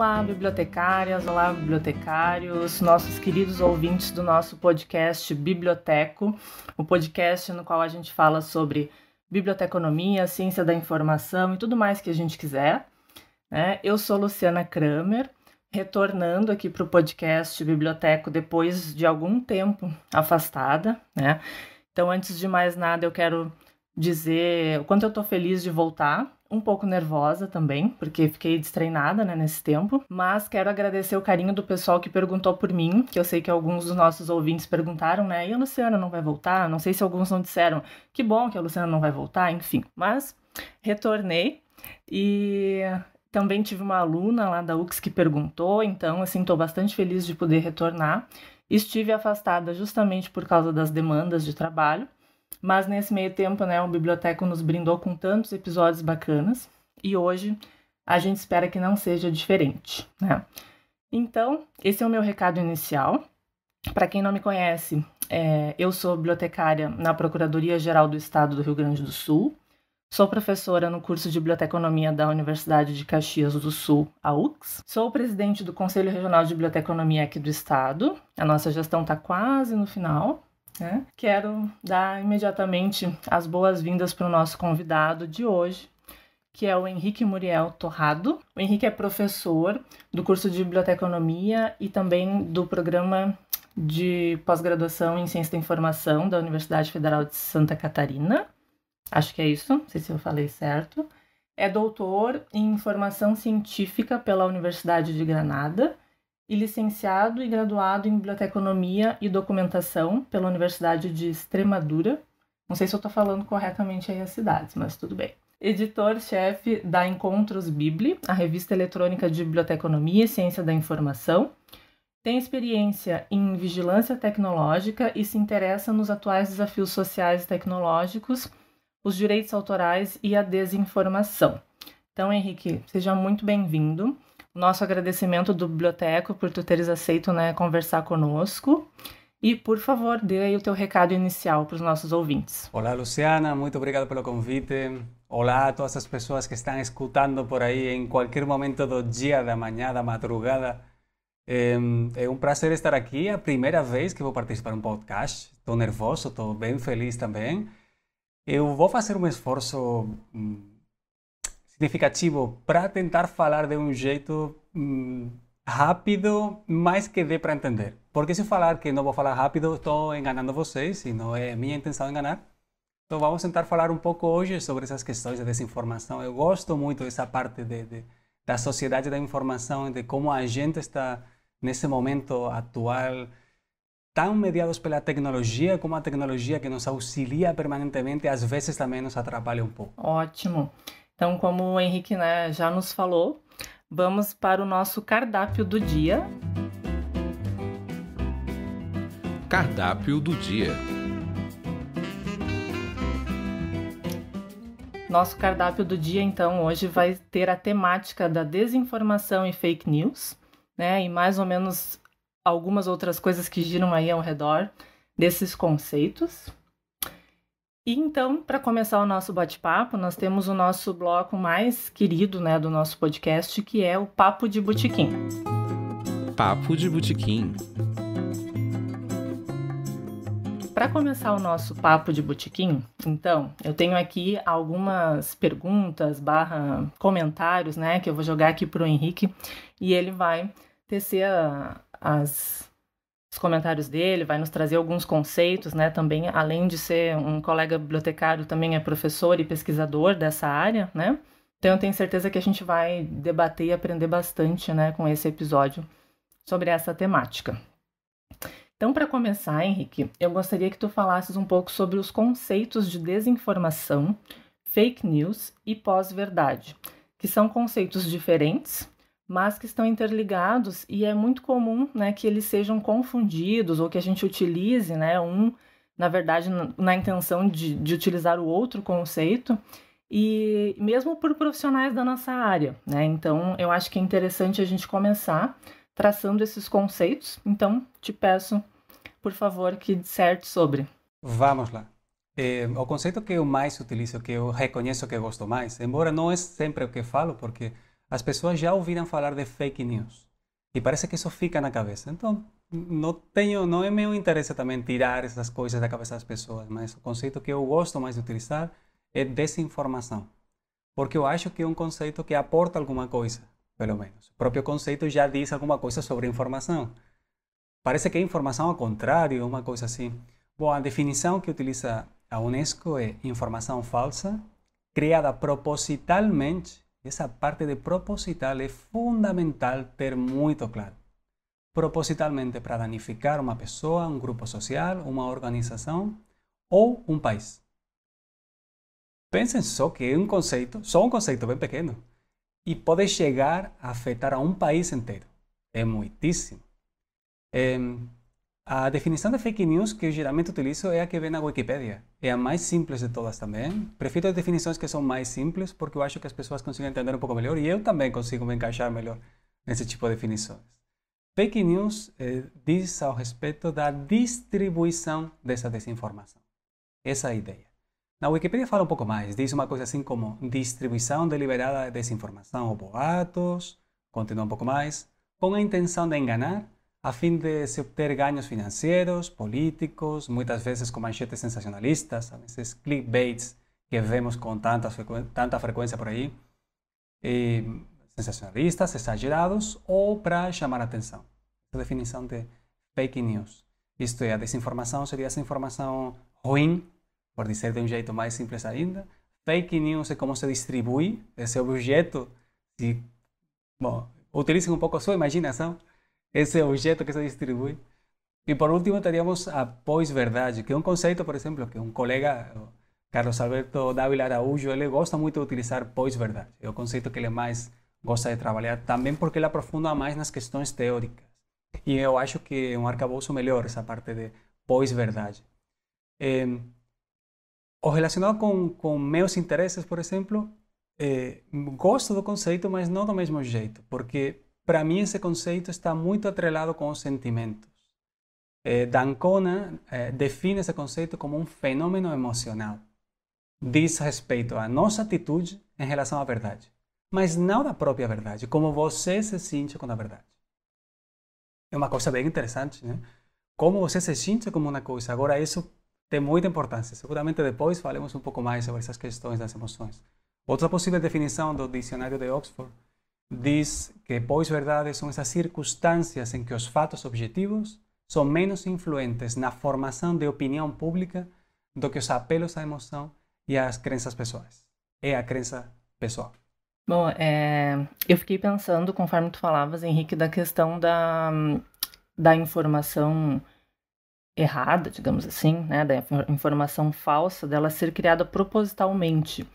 Olá, bibliotecárias, olá, bibliotecários, nossos queridos ouvintes do nosso podcast Biblioteco, o podcast no qual a gente fala sobre biblioteconomia, ciência da informação e tudo mais que a gente quiser. Né? Eu sou Luciana Kramer, retornando aqui para o podcast Biblioteco depois de algum tempo afastada. Né? Então, antes de mais nada, eu quero dizer o quanto eu estou feliz de voltar um pouco nervosa também, porque fiquei destreinada né, nesse tempo. Mas quero agradecer o carinho do pessoal que perguntou por mim, que eu sei que alguns dos nossos ouvintes perguntaram, né? E a Luciana não vai voltar? Não sei se alguns não disseram que bom que a Luciana não vai voltar, enfim. Mas retornei e também tive uma aluna lá da UX que perguntou, então assim, estou bastante feliz de poder retornar. Estive afastada justamente por causa das demandas de trabalho mas nesse meio tempo, né, o Biblioteco nos brindou com tantos episódios bacanas e hoje a gente espera que não seja diferente, né? Então, esse é o meu recado inicial. Para quem não me conhece, é, eu sou bibliotecária na Procuradoria Geral do Estado do Rio Grande do Sul, sou professora no curso de Biblioteconomia da Universidade de Caxias do Sul, a UX, sou presidente do Conselho Regional de Biblioteconomia aqui do Estado, a nossa gestão está quase no final, né? Quero dar imediatamente as boas-vindas para o nosso convidado de hoje, que é o Henrique Muriel Torrado. O Henrique é professor do curso de biblioteconomia e também do programa de pós-graduação em ciência da informação da Universidade Federal de Santa Catarina. Acho que é isso, não sei se eu falei certo. É doutor em informação científica pela Universidade de Granada e licenciado e graduado em Biblioteconomia e Documentação pela Universidade de Extremadura. Não sei se eu estou falando corretamente aí as cidades, mas tudo bem. Editor-chefe da Encontros Bibli, a revista eletrônica de biblioteconomia e ciência da informação. Tem experiência em vigilância tecnológica e se interessa nos atuais desafios sociais e tecnológicos, os direitos autorais e a desinformação. Então, Henrique, seja muito bem-vindo. Nosso agradecimento do Biblioteco por tu teres aceito né, conversar conosco. E, por favor, dê aí o teu recado inicial para os nossos ouvintes. Olá, Luciana. Muito obrigado pelo convite. Olá a todas as pessoas que estão escutando por aí em qualquer momento do dia, da manhã, da madrugada. É um prazer estar aqui. É a primeira vez que vou participar de um podcast. Estou nervoso, estou bem feliz também. Eu vou fazer um esforço hum, significativo para tentar falar de um jeito hum, rápido, mas que dê para entender. Porque se eu falar que não vou falar rápido, estou enganando vocês e não é minha intenção enganar. Então vamos tentar falar um pouco hoje sobre essas questões de desinformação. Eu gosto muito dessa parte de, de, da sociedade da informação, de como a gente está nesse momento atual tão mediados pela tecnologia, como a tecnologia que nos auxilia permanentemente, às vezes também nos atrapalha um pouco. Ótimo. Então, como o Henrique né, já nos falou, vamos para o nosso cardápio do dia. Cardápio do dia. Nosso cardápio do dia, então, hoje vai ter a temática da desinformação e fake news, né? E mais ou menos algumas outras coisas que giram aí ao redor desses conceitos então, para começar o nosso bate-papo, nós temos o nosso bloco mais querido né, do nosso podcast, que é o Papo de Botequim. Papo de Botequim. Para começar o nosso papo de botequim, então, eu tenho aqui algumas perguntas, barra comentários, né, que eu vou jogar aqui para o Henrique e ele vai tecer a, as os comentários dele, vai nos trazer alguns conceitos, né? Também, além de ser um colega bibliotecário, também é professor e pesquisador dessa área, né? Então, eu tenho certeza que a gente vai debater e aprender bastante, né, com esse episódio sobre essa temática. Então, para começar, Henrique, eu gostaria que tu falasses um pouco sobre os conceitos de desinformação, fake news e pós-verdade, que são conceitos diferentes, mas que estão interligados e é muito comum né, que eles sejam confundidos ou que a gente utilize né, um, na verdade, na intenção de, de utilizar o outro conceito, e mesmo por profissionais da nossa área. Né? Então, eu acho que é interessante a gente começar traçando esses conceitos. Então, te peço, por favor, que disserte sobre. Vamos lá. É, o conceito que eu mais utilizo, que eu reconheço que eu gosto mais, embora não é sempre o que falo, porque as pessoas já ouviram falar de fake news. E parece que isso fica na cabeça. Então, não tenho, não é meu interesse também tirar essas coisas da cabeça das pessoas, mas o conceito que eu gosto mais de utilizar é desinformação. Porque eu acho que é um conceito que aporta alguma coisa, pelo menos. O próprio conceito já diz alguma coisa sobre informação. Parece que é informação ao contrário, uma coisa assim. Bom, a definição que utiliza a Unesco é informação falsa, criada propositalmente essa parte de proposital é fundamental ter muito claro. Propositalmente para danificar uma pessoa, um grupo social, uma organização ou um país. Pensem só que é um conceito, só um conceito bem pequeno, e pode chegar a afetar a um país inteiro. É muitíssimo. A definição de fake news que eu geralmente utilizo é a que vem na Wikipedia. É a mais simples de todas também. Prefiro as definições que são mais simples, porque eu acho que as pessoas conseguem entender um pouco melhor e eu também consigo me encaixar melhor nesse tipo de definições. Fake news eh, diz ao respeito da distribuição dessa desinformação. Essa é a ideia. Na Wikipedia fala um pouco mais, diz uma coisa assim como distribuição deliberada de desinformação ou boatos, continua um pouco mais, com a intenção de enganar a fim de se obter ganhos financeiros, políticos, muitas vezes com manchetes sensacionalistas, sabe? esses clickbaits que vemos com tanta, frequ... tanta frequência por aí, e... sensacionalistas, exagerados ou para chamar atenção. Essa definição de fake news. Isto é, a desinformação seria essa informação ruim, por dizer de um jeito mais simples ainda. Fake news é como se distribui esse objeto. Se, bom, utilizem um pouco a sua imaginação esse é o que se distribui. E por último, teríamos a pós-verdade, que é um conceito, por exemplo, que um colega, Carlos Alberto Dávila Araújo, ele gosta muito de utilizar pós-verdade. É o conceito que ele mais gosta de trabalhar, também porque ele aprofunda mais nas questões teóricas. E eu acho que é um arcabouço melhor essa parte de pós-verdade. É, o relacionado com, com meus interesses, por exemplo, é, eh, gosto do conceito, mas não do mesmo jeito, porque para mim esse conceito está muito atrelado com os sentimentos. Eh, Dancona eh, define esse conceito como um fenômeno emocional. Diz respeito à nossa atitude em relação à verdade, mas não da própria verdade, como você se sente com a verdade. É uma coisa bem interessante, né? Como você se sente como uma coisa. Agora, isso tem muita importância. Seguramente depois falaremos um pouco mais sobre essas questões das emoções. Outra possível definição do dicionário de Oxford diz que pois verdades são essas circunstâncias em que os fatos objetivos são menos influentes na formação de opinião pública do que os apelos à emoção e às crenças pessoais. É a crença pessoal. Bom, é, eu fiquei pensando, conforme tu falavas, Henrique, da questão da, da informação errada, digamos assim, né, da informação falsa, dela ser criada propositalmente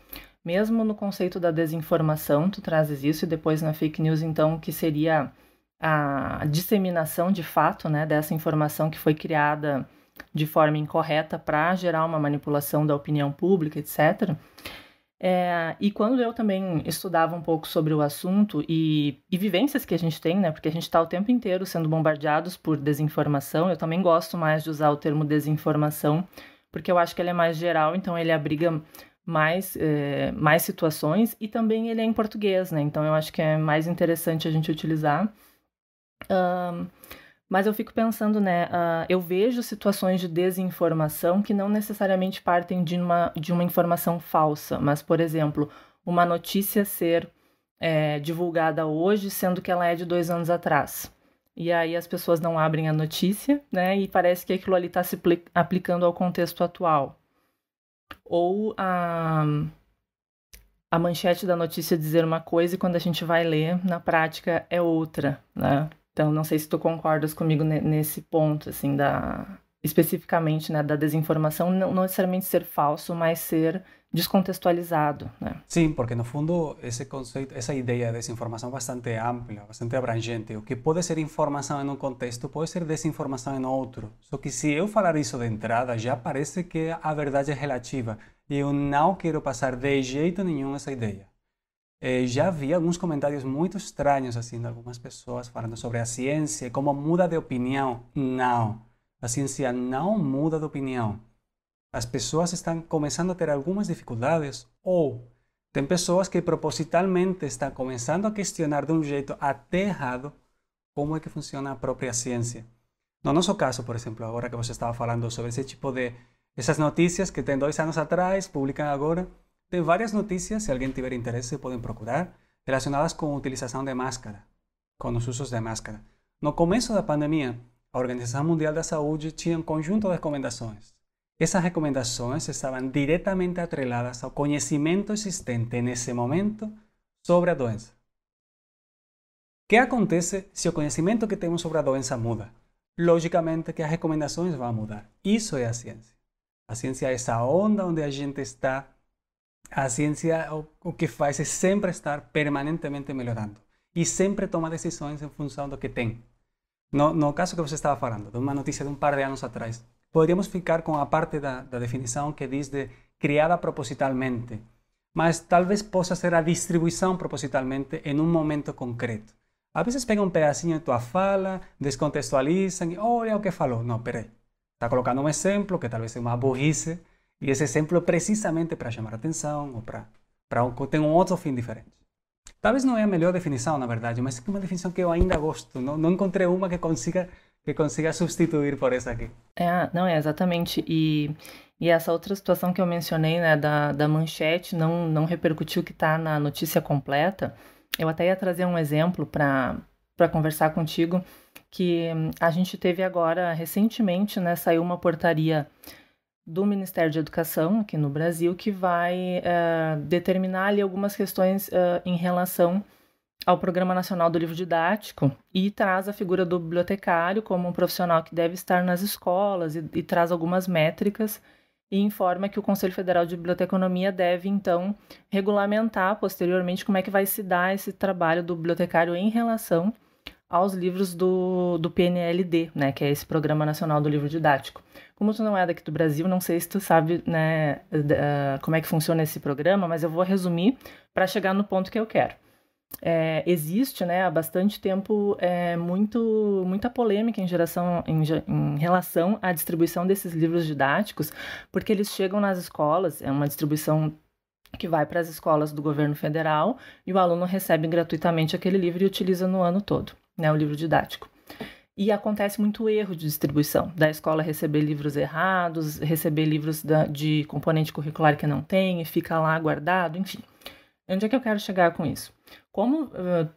mesmo no conceito da desinformação, tu trazes isso, e depois na fake news, então, que seria a disseminação de fato né, dessa informação que foi criada de forma incorreta para gerar uma manipulação da opinião pública, etc. É, e quando eu também estudava um pouco sobre o assunto e, e vivências que a gente tem, né, porque a gente está o tempo inteiro sendo bombardeados por desinformação, eu também gosto mais de usar o termo desinformação, porque eu acho que ele é mais geral, então ele abriga mais, é, mais situações e também ele é em português, né? Então eu acho que é mais interessante a gente utilizar. Um, mas eu fico pensando, né? Uh, eu vejo situações de desinformação que não necessariamente partem de uma, de uma informação falsa, mas, por exemplo, uma notícia ser é, divulgada hoje, sendo que ela é de dois anos atrás. E aí as pessoas não abrem a notícia, né? E parece que aquilo ali está se aplicando ao contexto atual ou a, a manchete da notícia dizer uma coisa e quando a gente vai ler, na prática é outra, né? Então, não sei se tu concordas comigo nesse ponto, assim, da especificamente, né, da desinformação, não, não necessariamente ser falso, mas ser descontextualizado. Né? Sim, porque no fundo esse conceito, essa ideia de desinformação é bastante ampla, bastante abrangente. O que pode ser informação em um contexto pode ser desinformação em outro. Só que se eu falar isso de entrada, já parece que a verdade é relativa. E eu não quero passar de jeito nenhum essa ideia. já eh, vi alguns comentários muito estranhos assim de algumas pessoas falando sobre a ciência, como muda de opinião. Não, a ciência não muda de opinião as pessoas estão começando a ter algumas dificuldades ou tem pessoas que propositalmente estão começando a questionar de um jeito até errado como é que funciona a própria ciência. No nosso caso, por exemplo, agora que você estava falando sobre esse tipo de essas notícias que tem dois anos atrás, publicam agora, tem várias notícias, se alguém tiver interesse, podem procurar, relacionadas com a utilização de máscara, com os usos de máscara. No começo da pandemia, a Organização Mundial da Saúde tinha um conjunto de recomendações essas recomendações estavam diretamente atreladas ao conhecimento existente nesse momento sobre a doença. O que acontece se o conhecimento que temos sobre a doença muda? Logicamente que as recomendações vão mudar. Isso é a ciência. A ciência é essa onda onde a gente está. A ciência o que faz é sempre estar permanentemente melhorando e sempre tomar decisões em função do que tem. No, no caso que você estava falando, de uma notícia de um par de anos atrás, poderíamos ficar com a parte da, da definição que diz de criada propositalmente, mas talvez possa ser a distribuição propositalmente em um momento concreto. Às vezes pega um pedacinho de tua fala, descontextualizam e olha o que falou. Não, peraí. Está colocando um exemplo que talvez é uma burrice, e esse exemplo é precisamente para chamar atenção ou para um, ter um outro fim diferente. Talvez não é a melhor definição, na verdade, mas é uma definição que eu ainda gosto. Não, não encontrei uma que consiga que consiga substituir por essa aqui. É, não, é exatamente. E, e essa outra situação que eu mencionei, né, da, da manchete, não, não repercutiu que está na notícia completa. Eu até ia trazer um exemplo para conversar contigo, que a gente teve agora, recentemente, né, saiu uma portaria do Ministério de Educação aqui no Brasil que vai uh, determinar ali algumas questões uh, em relação ao Programa Nacional do Livro Didático e traz a figura do bibliotecário como um profissional que deve estar nas escolas e, e traz algumas métricas e informa que o Conselho Federal de Biblioteconomia deve, então, regulamentar posteriormente como é que vai se dar esse trabalho do bibliotecário em relação aos livros do, do PNLD, né, que é esse Programa Nacional do Livro Didático. Como tu não é daqui do Brasil, não sei se tu sabe né, ah, como é que funciona esse programa, mas eu vou resumir para chegar no ponto que eu quero é, existe né, há bastante tempo é, muito, muita polêmica em, geração, em, em, relação à distribuição desses livros didáticos, porque eles chegam nas escolas, é uma distribuição que vai para as escolas do governo federal e o aluno recebe gratuitamente aquele livro e utiliza no ano todo, né, o livro didático. E acontece muito erro de distribuição, da escola receber livros errados, receber livros da, de componente curricular que não tem e fica lá guardado, enfim. Onde é que eu quero chegar com isso? Como uh,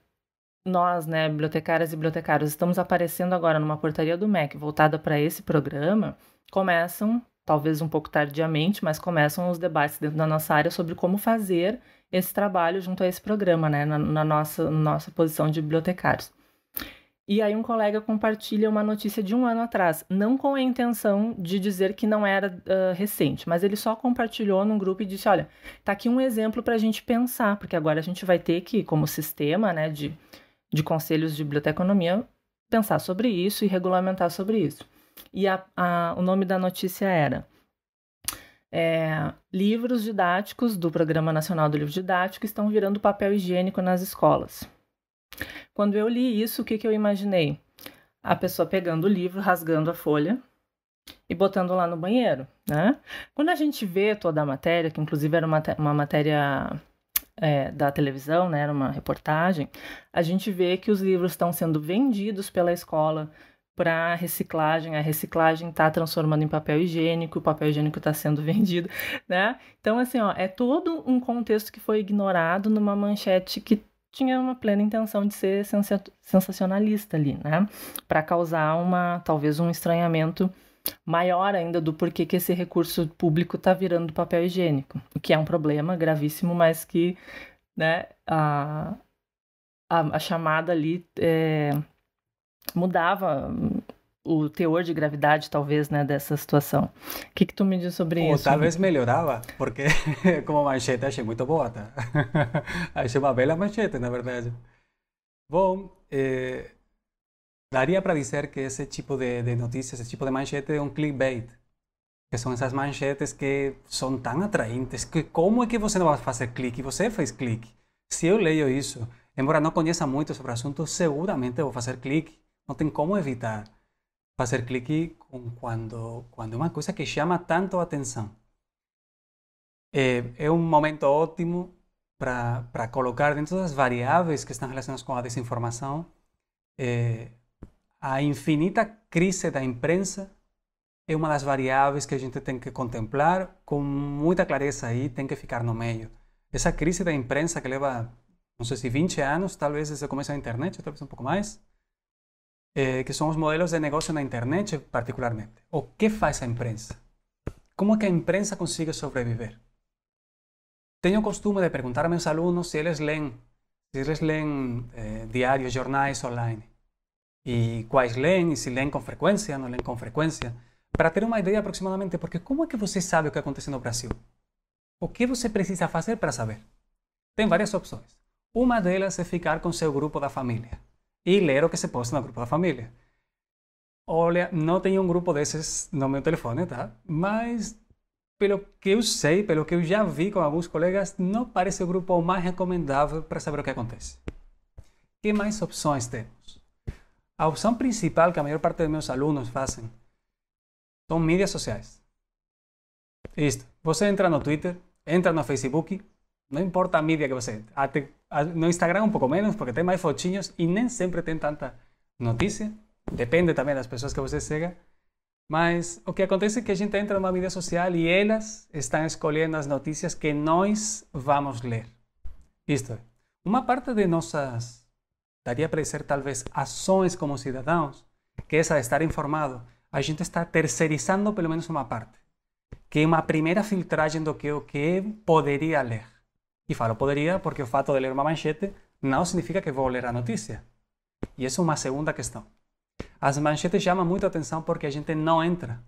nós, né, bibliotecárias e bibliotecários, estamos aparecendo agora numa portaria do MEC voltada para esse programa, começam, talvez um pouco tardiamente, mas começam os debates dentro da nossa área sobre como fazer esse trabalho junto a esse programa, né, na, na nossa, nossa posição de bibliotecários. E aí um colega compartilha uma notícia de um ano atrás, não com a intenção de dizer que não era uh, recente, mas ele só compartilhou num grupo e disse, olha, tá aqui um exemplo para a gente pensar, porque agora a gente vai ter que, como sistema né, de, de conselhos de biblioteconomia, pensar sobre isso e regulamentar sobre isso. E a, a, o nome da notícia era é, livros didáticos do Programa Nacional do Livro Didático estão virando papel higiênico nas escolas. Quando eu li isso, o que, que eu imaginei? A pessoa pegando o livro, rasgando a folha e botando lá no banheiro, né? Quando a gente vê toda a matéria, que inclusive era uma, uma matéria é, da televisão, né? Era uma reportagem. A gente vê que os livros estão sendo vendidos pela escola para reciclagem. A reciclagem está transformando em papel higiênico, o papel higiênico está sendo vendido, né? Então, assim, ó, é todo um contexto que foi ignorado numa manchete que tinha uma plena intenção de ser sensacionalista ali, né? Para causar uma talvez um estranhamento maior ainda do porquê que esse recurso público está virando papel higiênico, o que é um problema gravíssimo, mas que, né, a, a, a chamada ali é, mudava o teor de gravidade, talvez, né, dessa situação. O que, que tu me diz sobre Ou isso? Talvez melhorava, porque como manchete achei muito boa, tá? achei uma bela manchete, na verdade. Bom, eh, daria para dizer que esse tipo de, de notícias, esse tipo de manchete é um clickbait, que são essas manchetes que são tão atraentes que como é que você não vai fazer clique? Você fez clique. Se eu leio isso, embora não conheça muito sobre o assunto, seguramente vou fazer clique. Não tem como evitar a fazer clique com quando, quando é uma coisa que chama tanto a atenção. É, é um momento ótimo para colocar dentro das variáveis que estão relacionadas com a desinformação é, eh, a infinita crise da imprensa é uma das variáveis que a gente tem que contemplar com muita clareza aí, tem que ficar no meio. Essa crise da imprensa que leva, não sei se 20 anos, talvez desde o começo da internet, talvez um pouco mais, Eh, que son los modelos de negocio en la internet, particularmente. O qué hace la prensa? ¿Cómo es que la prensa consigue sobrevivir? Tengo costumbre de preguntarme a mis alumnos si ellos leen si les leen eh, jornais online. y cuáles leen y si leen con frecuencia, no leen con frecuencia, Para tener una idea aproximadamente, porque ¿cómo es que usted sabe lo que acontece en Brasil? O qué usted precisa hacer para saber? varias opciones. Una de ellas es ficar con su grupo de familia. e ler o que se posta no grupo da família. Olha, não tenho um grupo desses no meu telefone, tá? Mas pelo que eu sei, pelo que eu já vi com alguns colegas, não parece o grupo mais recomendável para saber o que acontece. Que mais opções temos? A opção principal que a maior parte dos meus alunos fazem são mídias sociais. Isto, você entra no Twitter, entra no Facebook, não importa a mídia que você entra, até ah, no Instagram um pouco menos, porque tem mais fotinhos e nem sempre tem tanta notícia. Depende também das pessoas que você segue. Mas o que acontece é que a gente entra numa mídia social e elas estão escolhendo as notícias que nós vamos ler. Isto é, uma parte de nossas, daria para dizer talvez, ações como cidadãos, que é essa de estar informado, a gente está terceirizando pelo menos uma parte, que é uma primeira filtragem do que eu que poderia ler. E falo poderia porque o fato de ler uma manchete não significa que vou ler a notícia. E essa é uma segunda questão. As manchetes chamam muito atenção porque a gente não entra,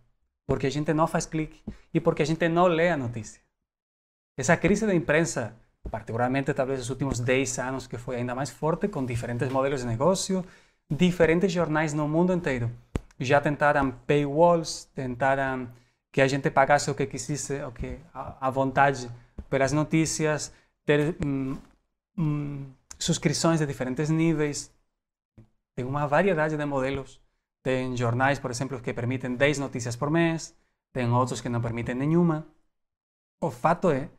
porque a gente não faz clique e porque a gente não lê a notícia. Essa crise da imprensa, particularmente talvez nos últimos 10 anos, que foi ainda mais forte, com diferentes modelos de negócio, diferentes jornais no mundo inteiro já tentaram paywalls, tentaram que a gente pagasse o que quisesse, o que a vontade pelas notícias, ter hum, hum subscrições de diferentes níveis. Tem uma variedade de modelos. Tem jornais, por exemplo, que permitem 10 notícias por mês, tem outros que não permitem nenhuma. O fato é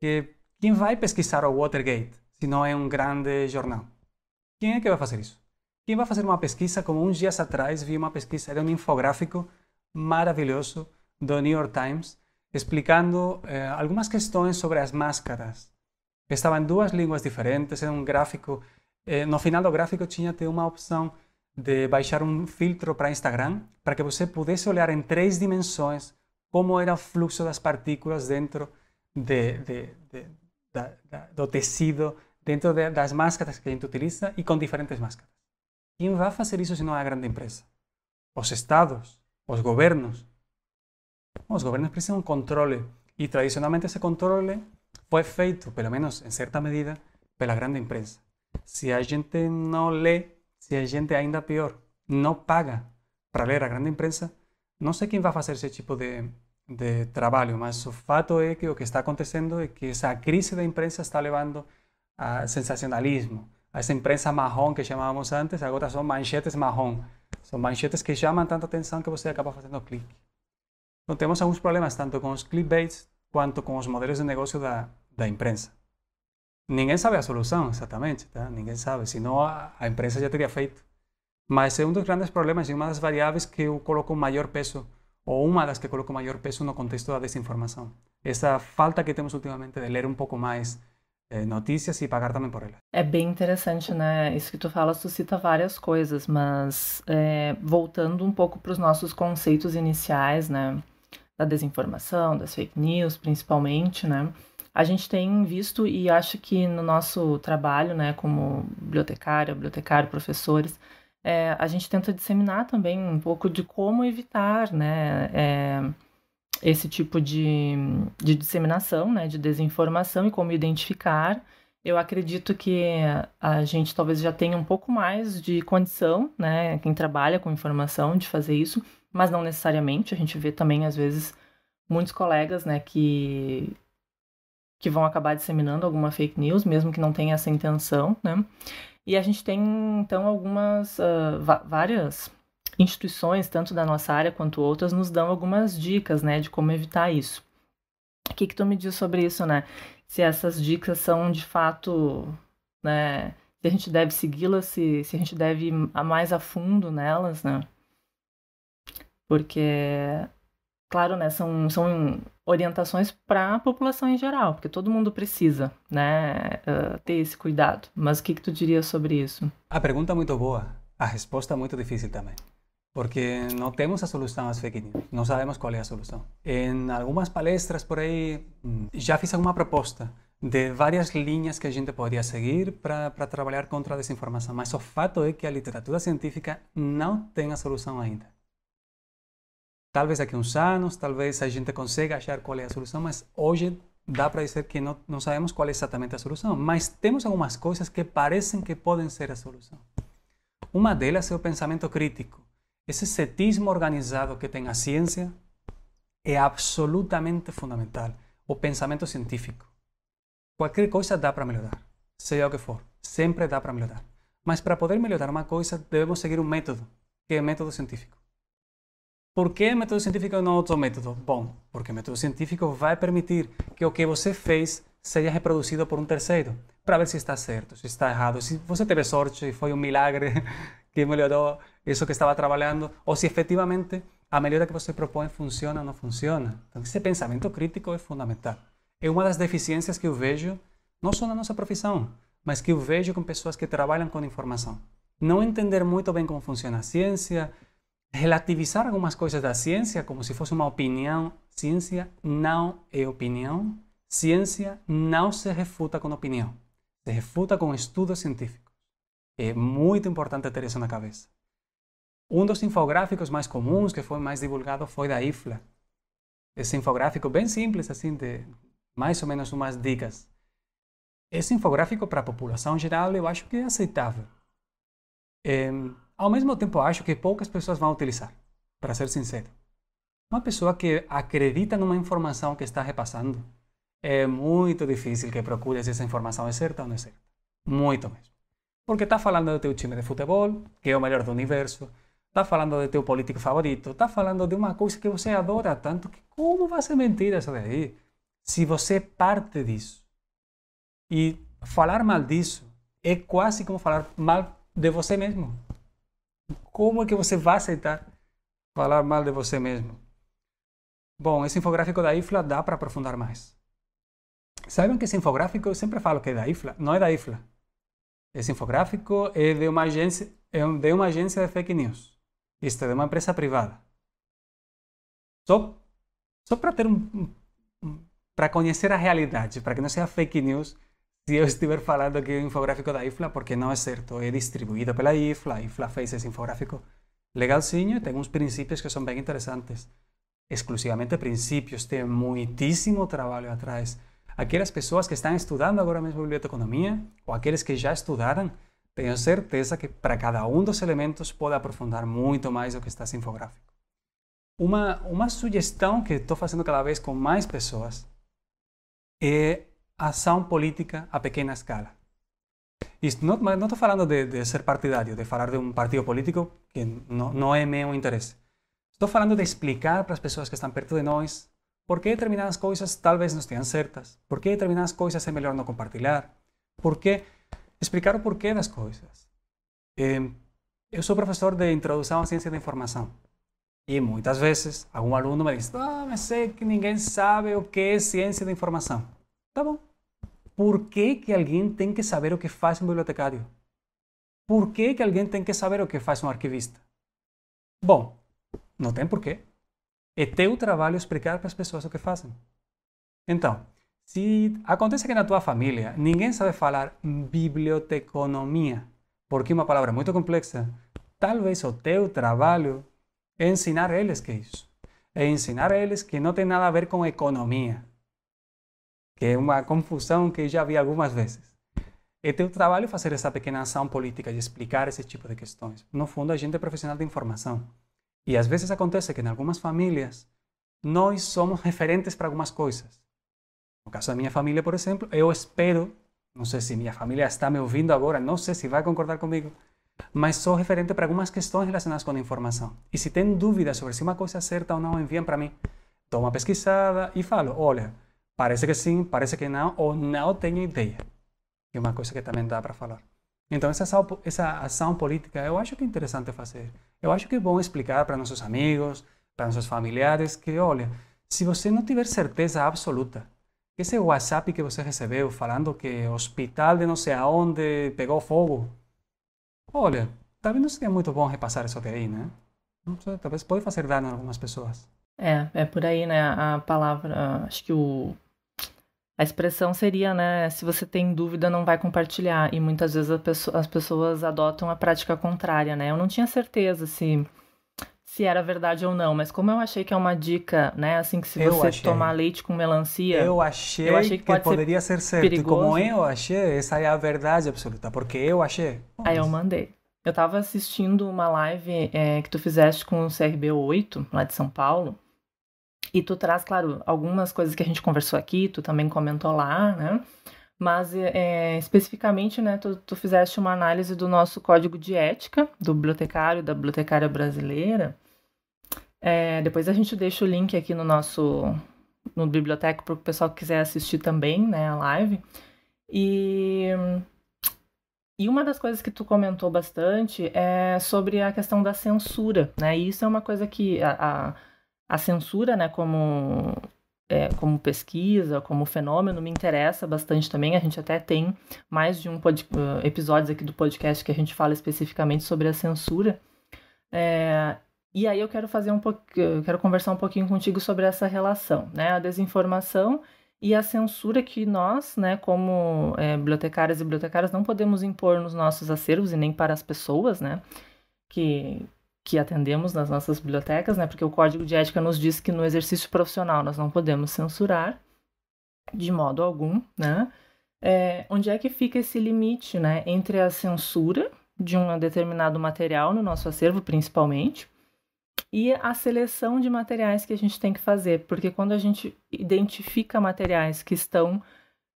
que quem vai pesquisar o Watergate se não é um grande jornal? Quem é que vai fazer isso? Quem vai fazer uma pesquisa, como uns dias atrás vi uma pesquisa, era um infográfico maravilhoso do New York Times, explicando eh, algumas questões sobre as máscaras estava em duas línguas diferentes, era um gráfico. Eh, no final do gráfico tinha até uma opção de baixar um filtro para Instagram, para que você pudesse olhar em três dimensões como era o fluxo das partículas dentro de, de, de, do tecido, dentro das máscaras que a gente utiliza e com diferentes máscaras. Quem vai fazer isso se não a grande empresa? Os estados, os governos. Os governos precisam de um controle e tradicionalmente esse controle foi feito, pelo menos em certa medida, pela grande imprensa. Se a gente não lê, se a gente ainda pior, não paga para ler a grande imprensa, não sei quem vai fazer esse tipo de, de trabalho, mas o fato é que o que está acontecendo é que essa crise da imprensa está levando a sensacionalismo, a essa imprensa marrón que chamávamos antes, agora são manchetes marrón. São manchetes que chamam tanta atenção que você acaba fazendo clique. Então temos alguns problemas tanto com os clickbaits quanto com os modelos de negócio da, da imprensa. Ninguém sabe a solução exatamente, tá? ninguém sabe, senão a, a imprensa já teria feito. Mas é um dos grandes problemas e uma das variáveis que eu coloco maior peso, ou uma das que coloco maior peso no contexto da desinformação. Essa falta que temos ultimamente de ler um pouco mais eh, notícias e pagar também por elas. É bem interessante, né? Isso que tu fala suscita várias coisas, mas é, voltando um pouco para os nossos conceitos iniciais, né? Da desinformação, das fake news, principalmente, né? a gente tem visto e acho que no nosso trabalho, né, como bibliotecária, bibliotecário, professores, é, a gente tenta disseminar também um pouco de como evitar, né, é, esse tipo de, de disseminação, né, de desinformação e como identificar. Eu acredito que a gente talvez já tenha um pouco mais de condição, né, quem trabalha com informação, de fazer isso, mas não necessariamente. A gente vê também, às vezes, muitos colegas, né, que que vão acabar disseminando alguma fake news, mesmo que não tenha essa intenção, né? E a gente tem, então, algumas, uh, várias instituições, tanto da nossa área quanto outras, nos dão algumas dicas, né, de como evitar isso. O que que tu me diz sobre isso, né? Se essas dicas são, de fato, né, se a gente deve segui-las, se, se a gente deve ir mais a fundo nelas, né? Porque Claro, né, são, são orientações para a população em geral, porque todo mundo precisa né, uh, ter esse cuidado. Mas o que, que tu dirias sobre isso? A pergunta é muito boa, a resposta é muito difícil também. Porque não temos a solução às fake news, não sabemos qual é a solução. Em algumas palestras por aí, hum, já fiz alguma proposta de várias linhas que a gente poderia seguir para trabalhar contra a desinformação, mas o fato é que a literatura científica não tem a solução ainda. Talvez daqui uns anos, talvez a gente consiga achar qual é a solução, mas hoje dá para dizer que não, não sabemos qual é exatamente a solução, mas temos algumas coisas que parecem que podem ser a solução. Uma delas é o pensamento crítico. Esse cetismo organizado que tem a ciência é absolutamente fundamental. O pensamento científico. Qualquer coisa dá para melhorar, seja o que for, sempre dá para melhorar. Mas para poder melhorar uma coisa, devemos seguir um método, que é o método científico. Por que método científico e não é outro método? Bom, porque método científico vai permitir que o que você fez seja reproduzido por um terceiro, para ver se está certo, se está errado, se você teve sorte, e foi um milagre que melhorou isso que estava trabalhando, ou se efetivamente a melhora que você propõe funciona ou não funciona. Então, esse pensamento crítico é fundamental. É uma das deficiências que eu vejo, não só na nossa profissão, mas que eu vejo com pessoas que trabalham com informação. Não entender muito bem como funciona a ciência, relativizar algumas coisas da ciência como se fosse uma opinião. Ciência não é opinião. Ciência não se refuta com opinião. Se refuta com estudos científicos. É muito importante ter isso na cabeça. Um dos infográficos mais comuns que foi mais divulgado foi da IFLA. Esse infográfico bem simples, assim, de mais ou menos umas dicas. Esse infográfico para a população geral eu acho que é aceitável. É, ao mesmo tempo, acho que poucas pessoas vão utilizar, para ser sincero. Uma pessoa que acredita numa informação que está repassando, é muito difícil que procure se essa informação é certa ou não é certa. Muito mesmo. Porque está falando do teu time de futebol, que é o melhor do universo, está falando do teu político favorito, está falando de uma coisa que você adora tanto que como vai ser mentira essa daí? Se você parte disso. E falar mal disso é quase como falar mal de você mesmo. Como é que você vai aceitar falar mal de você mesmo? Bom, esse infográfico da IFLA dá para aprofundar mais. Sabem que esse infográfico, eu sempre falo que é da IFLA, não é da IFLA. Esse infográfico é de uma agência, é de, uma agência de fake news. Isto é de uma empresa privada. Só, só para ter um, um para conhecer a realidade, para que não seja fake news se eu estiver falando que é um infográfico da IFLA, porque não é certo, é distribuído pela IFLA, a IFLA fez esse infográfico legalzinho tem uns princípios que são bem interessantes. Exclusivamente princípios, tem muitíssimo trabalho atrás. Aquelas pessoas que estão estudando agora mesmo biblioteconomia, ou aqueles que já estudaram, tenho certeza que para cada um dos elementos pode aprofundar muito mais do que está esse infográfico. Uma, uma sugestão que estou fazendo cada vez com mais pessoas é ação política a pequena escala. Isto não, não estou falando de, de, ser partidário, de falar de um partido político que não, não é meu interesse. Estou falando de explicar para as pessoas que estão perto de nós por que determinadas coisas talvez não estejam certas, por que determinadas coisas é melhor não compartilhar, por que explicar o porquê das coisas. Eu sou professor de introdução à ciência da informação. E muitas vezes algum aluno me diz: Ah, mas sei que ninguém sabe o que é ciência da informação. Tá bom, por que, que alguém tem que saber o que faz um bibliotecário? Por que, que alguém tem que saber o que faz um arquivista? Bom, não tem porquê. É teu trabalho explicar para as pessoas o que fazem. Então, se acontece que na tua família ninguém sabe falar biblioteconomia, porque é uma palavra muito complexa, talvez o teu trabalho é ensinar eles que é isso. É ensinar eles que não tem nada a ver com economia, que é uma confusão que já vi algumas vezes. É teu trabalho fazer essa pequena ação política de explicar esse tipo de questões. No fundo, a gente é profissional de informação. E às vezes acontece que em algumas famílias nós somos referentes para algumas coisas. No caso da minha família, por exemplo, eu espero, não sei se minha família está me ouvindo agora, não sei se vai concordar comigo, mas sou referente para algumas questões relacionadas com a informação. E se tem dúvidas sobre se uma coisa é certa ou não, enviam para mim. Dou uma pesquisada e falo, olha, Parece que sim, parece que não, ou não tenho ideia. É uma coisa que também dá para falar. Então, essa ação, essa ação política eu acho que é interessante fazer. Eu acho que é bom explicar para nossos amigos, para nossos familiares, que olha, se você não tiver certeza absoluta, esse WhatsApp que você recebeu falando que hospital de não sei aonde pegou fogo, olha, talvez não seria muito bom repassar isso daí, né? Talvez pode fazer dano a algumas pessoas. É, é por aí, né? A palavra, acho que o a expressão seria, né, se você tem dúvida, não vai compartilhar. E muitas vezes as pessoas adotam a prática contrária, né? Eu não tinha certeza se se era verdade ou não, mas como eu achei que é uma dica, né, assim que se você tomar leite com melancia, eu achei, eu achei que, que poderia ser, ser certo. Perigoso. E como eu achei, essa é a verdade absoluta, porque eu achei. Aí eu mandei. Eu tava assistindo uma live é, que tu fizeste com o CRB8, lá de São Paulo, e tu traz, claro, algumas coisas que a gente conversou aqui, tu também comentou lá, né? Mas é, é, especificamente, né, tu, tu fizeste uma análise do nosso código de ética do bibliotecário da bibliotecária brasileira. É, depois a gente deixa o link aqui no nosso no biblioteca para o pessoal que quiser assistir também, né, a live. E e uma das coisas que tu comentou bastante é sobre a questão da censura, né? E isso é uma coisa que a, a a censura, né, como, é, como pesquisa, como fenômeno, me interessa bastante também. A gente até tem mais de um eh, episódio aqui do podcast que a gente fala especificamente sobre a censura. É, e aí eu quero fazer um pouquinho, quero conversar um pouquinho contigo sobre essa relação, né, a desinformação e a censura que nós, né, como é, bibliotecárias e bibliotecários, não podemos impor nos nossos acervos e nem para as pessoas, né, que, que atendemos nas nossas bibliotecas, né? Porque o código de ética nos diz que no exercício profissional nós não podemos censurar de modo algum, né? É, onde é que fica esse limite, né? Entre a censura de um determinado material no nosso acervo, principalmente, e a seleção de materiais que a gente tem que fazer, porque quando a gente identifica materiais que estão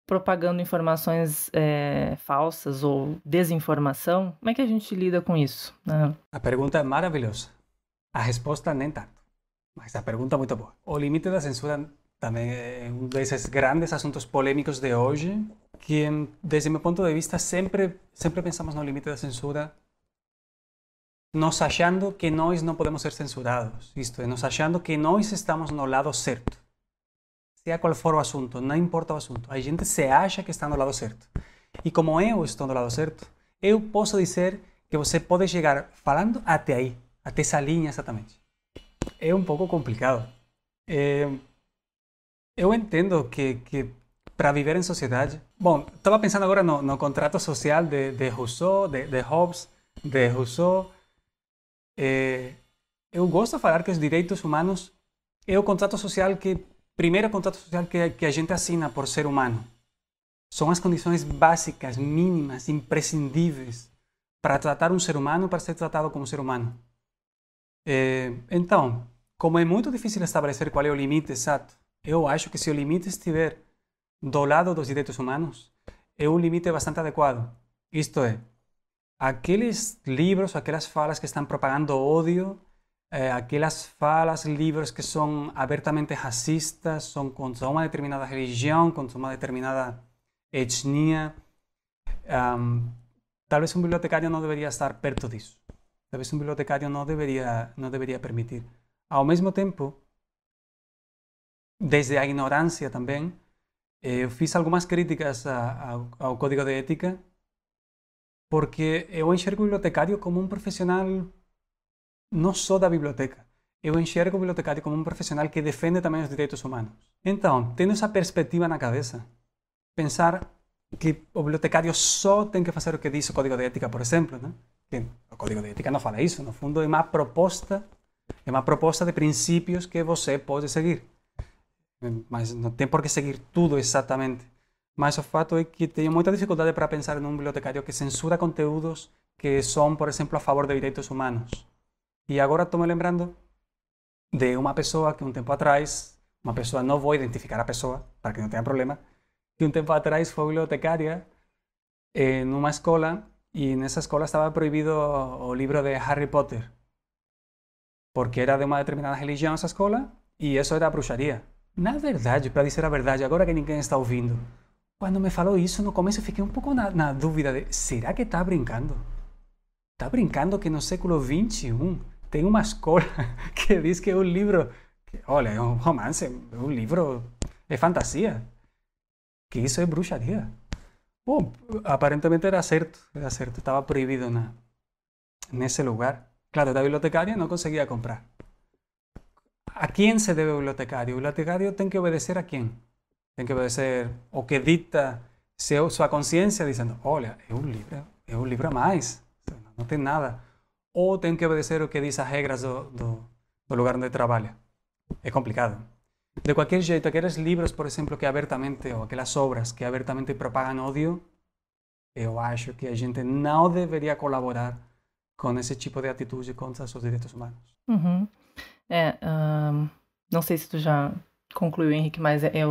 propagando informações é, falsas ou desinformação, como é que a gente lida com isso? Né? A pergunta é maravilhosa. A resposta nem tanto. Mas a pergunta é muito boa. O limite da censura também é um desses grandes assuntos polêmicos de hoje, que, desde meu ponto de vista, sempre, sempre pensamos no limite da censura nos achando que nós não podemos ser censurados, isto é, nos achando que nós estamos no lado certo seja qual for o assunto, não importa o assunto, a gente se acha que está no lado certo. E como eu estou no lado certo, eu posso dizer que você pode chegar falando até aí, até essa linha exatamente. É um pouco complicado. É... Eu entendo que, que para viver em sociedade. Bom, estava pensando agora no, no, contrato social de, de Rousseau, de, de Hobbes, de Rousseau. É... Eu gosto de falar que os direitos humanos é o contrato social que primeiro contrato social que, que a gente assina por ser humano. São as condições básicas, mínimas, imprescindíveis para tratar um ser humano, para ser tratado como ser humano. É, então, como é muito difícil estabelecer qual é o limite exato, eu acho que se o limite estiver do lado dos direitos humanos, é um limite bastante adequado. Isto é, aqueles livros, aquelas falas que estão propagando ódio, é, aquelas falas, livros que são abertamente racistas, são contra uma determinada religião, contra uma determinada etnia. Um, talvez um bibliotecário não deveria estar perto disso. Talvez um bibliotecário não deveria, não deveria permitir. Ao mesmo tempo, desde a ignorância também, eu eh, fiz algumas críticas a, a, ao código de ética, porque eu enxergo o bibliotecário como um profissional não só da biblioteca. Eu enxergo o bibliotecário como um profissional que defende também os direitos humanos. Então, tendo essa perspectiva na cabeça, pensar que o bibliotecário só tem que fazer o que diz o Código de Ética, por exemplo, né? o Código de Ética não fala isso, no fundo é uma proposta, é uma proposta de princípios que você pode seguir. Mas não tem por que seguir tudo exatamente. Mas o fato é que tenho muita dificuldade para pensar um bibliotecário que censura conteúdos que são, por exemplo, a favor de direitos humanos. E agora estou me lembrando de uma pessoa que um tempo atrás, uma pessoa, não vou identificar a pessoa, para que não tenha problema, que um tempo atrás foi bibliotecária em eh, uma escola e nessa escola estava proibido o livro de Harry Potter, porque era de uma determinada religião essa escola e isso era bruxaria. Na verdade, para dizer a verdade, agora que ninguém está ouvindo, quando me falou isso no começo fiquei um pouco na, na dúvida de, será que está brincando? Está brincando que no século 21 Tengo una escuela que dice que es un libro. que, es un romance, un libro de fantasía, que hizo? Es brujería. Oh, aparentemente era cierto, era prohibido prohibido nada en ese lugar. Claro, da bibliotecaria no conseguía comprar. ¿A quién se debe bibliotecario? El bibliotecario tiene que obedecer a quién. Tiene que obedecer o que dicta su conciencia diciendo, hola, es un libro, es un libro más, no tiene nada. ou tenho que obedecer o que diz as regras do, do, do lugar onde trabalho. É complicado. De qualquer jeito, aqueles livros, por exemplo, que abertamente, ou aquelas obras que abertamente propagam ódio, eu eh, acho que a gente não deveria colaborar com esse tipo de atitude contra os direitos humanos. Uhum. É, um, não sei se tu já concluiu, Henrique, mas eu é, é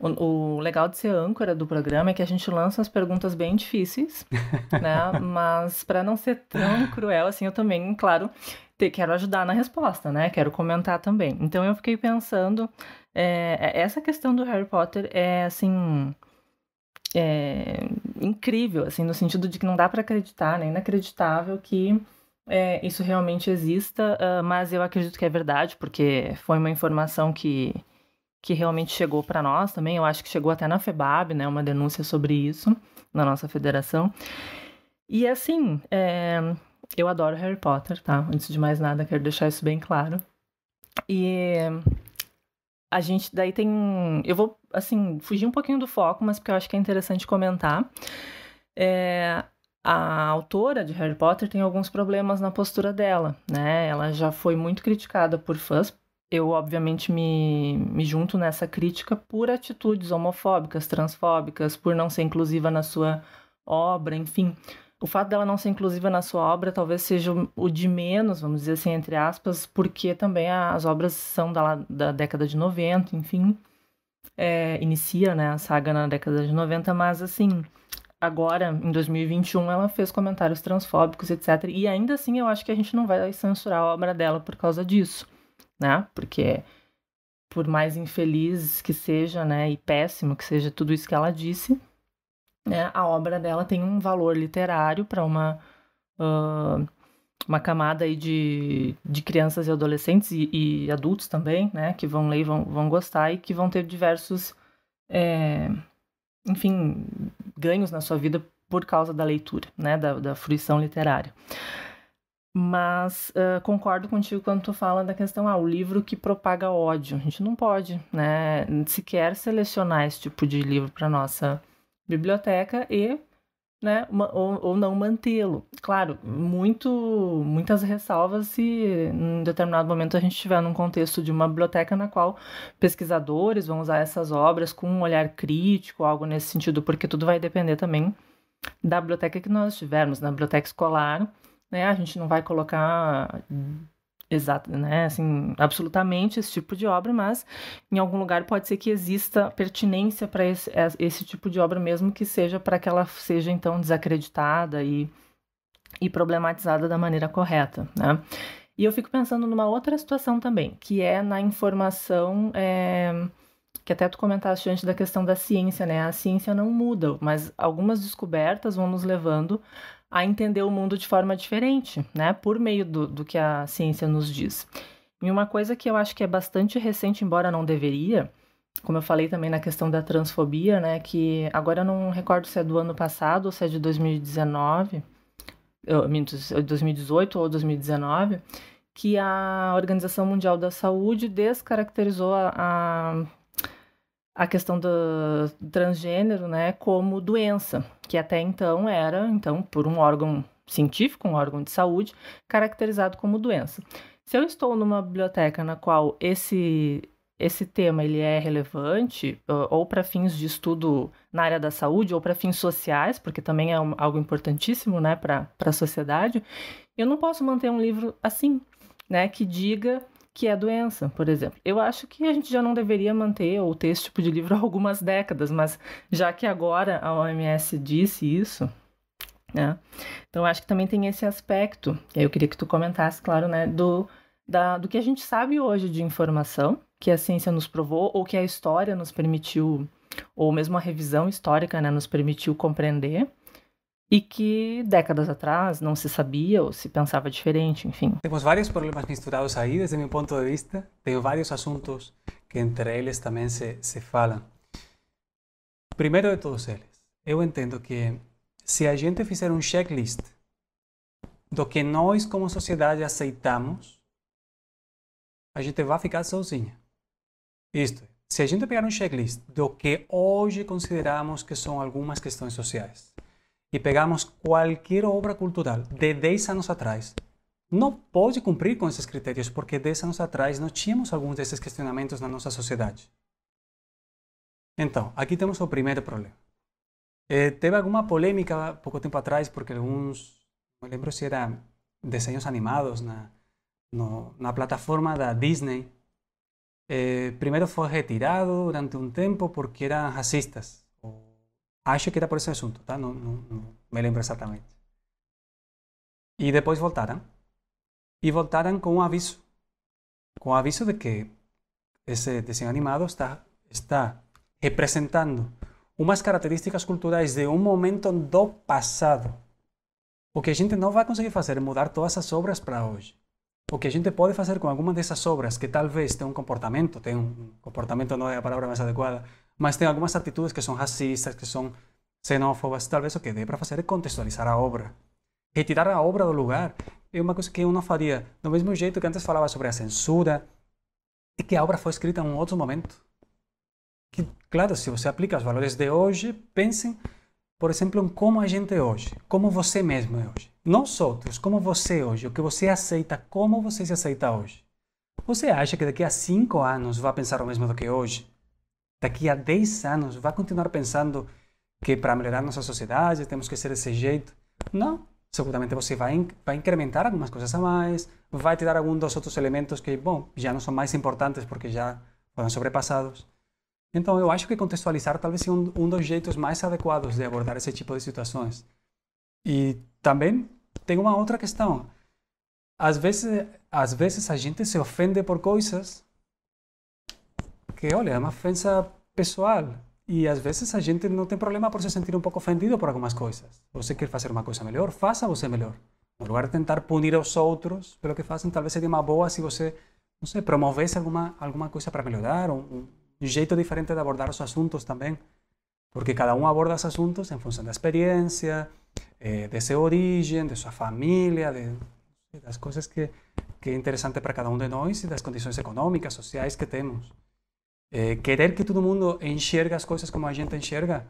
o, o, legal de ser âncora do programa é que a gente lança as perguntas bem difíceis, né? Mas para não ser tão cruel assim, eu também, claro, te, quero ajudar na resposta, né? Quero comentar também. Então eu fiquei pensando, é, é essa questão do Harry Potter é assim é, incrível, assim, no sentido de que não dá para acreditar, né? Inacreditável que é, isso realmente exista, uh, mas eu acredito que é verdade, porque foi uma informação que que realmente chegou para nós também, eu acho que chegou até na FEBAB, né, uma denúncia sobre isso na nossa federação. E assim, é... eu adoro Harry Potter, tá? Antes de mais nada, quero deixar isso bem claro. E a gente daí tem, eu vou assim fugir um pouquinho do foco, mas porque eu acho que é interessante comentar. É, a autora de Harry Potter tem alguns problemas na postura dela, né? Ela já foi muito criticada por fãs eu obviamente me, me junto nessa crítica por atitudes homofóbicas, transfóbicas, por não ser inclusiva na sua obra, enfim. O fato dela não ser inclusiva na sua obra talvez seja o de menos, vamos dizer assim, entre aspas, porque também as obras são da, da década de 90, enfim. É, inicia né, a saga na década de 90, mas assim, agora, em 2021, ela fez comentários transfóbicos, etc. E ainda assim eu acho que a gente não vai censurar a obra dela por causa disso né? Porque por mais infeliz que seja, né, e péssimo que seja tudo isso que ela disse, né, a obra dela tem um valor literário para uma uh, uma camada aí de, de crianças e adolescentes e, e, adultos também, né, que vão ler e vão, vão gostar e que vão ter diversos, é, enfim, ganhos na sua vida por causa da leitura, né, da, da fruição literária. Mas uh, concordo contigo quando tu fala da questão, ah, o livro que propaga ódio. A gente não pode, né, sequer selecionar esse tipo de livro para nossa biblioteca e, né, uma, ou, ou, não mantê-lo. Claro, muito, muitas ressalvas se em determinado momento a gente estiver num contexto de uma biblioteca na qual pesquisadores vão usar essas obras com um olhar crítico, algo nesse sentido, porque tudo vai depender também da biblioteca que nós tivermos, na biblioteca escolar né? A gente não vai colocar exato, né, assim, absolutamente esse tipo de obra, mas em algum lugar pode ser que exista pertinência para esse, é, esse tipo de obra mesmo que seja para que ela seja então desacreditada e, e problematizada da maneira correta, né? E eu fico pensando numa outra situação também, que é na informação é, que até tu comentaste antes da questão da ciência, né? A ciência não muda, mas algumas descobertas vão nos levando a entender o mundo de forma diferente, né? Por meio do, do que a ciência nos diz. E uma coisa que eu acho que é bastante recente, embora não deveria, como eu falei também na questão da transfobia, né? Que agora eu não recordo se é do ano passado ou se é de 2019, 2018 é ou 2019, que a Organização Mundial da Saúde descaracterizou a, a a questão do transgênero, né, como doença, que até então era, então, por um órgão científico, um órgão de saúde, caracterizado como doença. Se eu estou numa biblioteca na qual esse esse tema ele é relevante ou para fins de estudo na área da saúde ou para fins sociais, porque também é algo importantíssimo, né, para a sociedade. Eu não posso manter um livro assim, né, que diga que é a doença, por exemplo. Eu acho que a gente já não deveria manter ou ter esse tipo de livro há algumas décadas, mas já que agora a OMS disse isso, né? Então acho que também tem esse aspecto. Eu queria que tu comentasse, claro, né, do da, do que a gente sabe hoje de informação que a ciência nos provou ou que a história nos permitiu ou mesmo a revisão histórica né, nos permitiu compreender e que décadas atrás não se sabia ou se pensava diferente, enfim. Temos vários problemas misturados aí, desde meu ponto de vista. Tenho vários assuntos que entre eles também se, se falam. Primeiro de todos eles, eu entendo que se a gente fizer um checklist do que nós como sociedade aceitamos, a gente vai ficar sozinha. Isto, é, se a gente pegar um checklist do que hoje consideramos que são algumas questões sociais, e pegamos qualquer obra cultural de 10 anos atrás, não pode cumprir com esses critérios, porque 10 anos atrás não tínhamos alguns desses questionamentos na nossa sociedade. Então, aqui temos o primeiro problema. É, teve alguma polêmica pouco tempo atrás, porque alguns, não lembro se era desenhos animados na, no, na plataforma da Disney, é, primeiro foi retirado durante um tempo porque eram racistas. Acho que era por esse assunto, tá? Não, não, não me lembro exatamente. E depois voltaram. E voltaram com um aviso. Com o um aviso de que esse desenho animado está, está representando umas características culturais de um momento do passado. O que a gente não vai conseguir fazer é mudar todas as obras para hoje. O que a gente pode fazer com algumas dessas obras que talvez tenham um comportamento, tem um comportamento não é a palavra mais adequada, mas tem algumas atitudes que são racistas, que são xenófobas. Talvez o que dê para fazer é contextualizar a obra. Retirar a obra do lugar é uma coisa que eu não faria. Do mesmo jeito que antes falava sobre a censura, e é que a obra foi escrita em um outro momento. Que, claro, se você aplica os valores de hoje, pensem, por exemplo, em como a gente é hoje, como você mesmo é hoje. Nós outros, como você é hoje, o que você aceita, como você se aceita hoje. Você acha que daqui a cinco anos vai pensar o mesmo do que hoje? daqui a 10 anos vai continuar pensando que para melhorar nossa sociedade temos que ser desse jeito? Não. Seguramente você vai, vai incrementar algumas coisas a mais, vai tirar algum dos outros elementos que, bom, já não são mais importantes porque já foram sobrepassados. Então, eu acho que contextualizar talvez seja um, um dos jeitos mais adequados de abordar esse tipo de situações. E também tem uma outra questão. Às vezes, às vezes a gente se ofende por coisas que, olha, é ofensa pessoal. y a veces a gente no tem problema por se sentir um pouco ofendido por algumas coisas. Você quer fazer uma coisa melhor? Faça você melhor. en lugar de tentar punir otros outros pelo que fazem, talvez seria uma boa se você, não sei, promovesse alguna alguma para melhorar, un um jeito diferente de abordar los asuntos también Porque cada uno aborda os asuntos en función de experiência, eh, de su origen, de su familia de, las cosas que, que é para cada uno de nós e das condiciones económicas sociais que tenemos Eh, querer que todo mundo enxerga as coisas como a gente enxerga,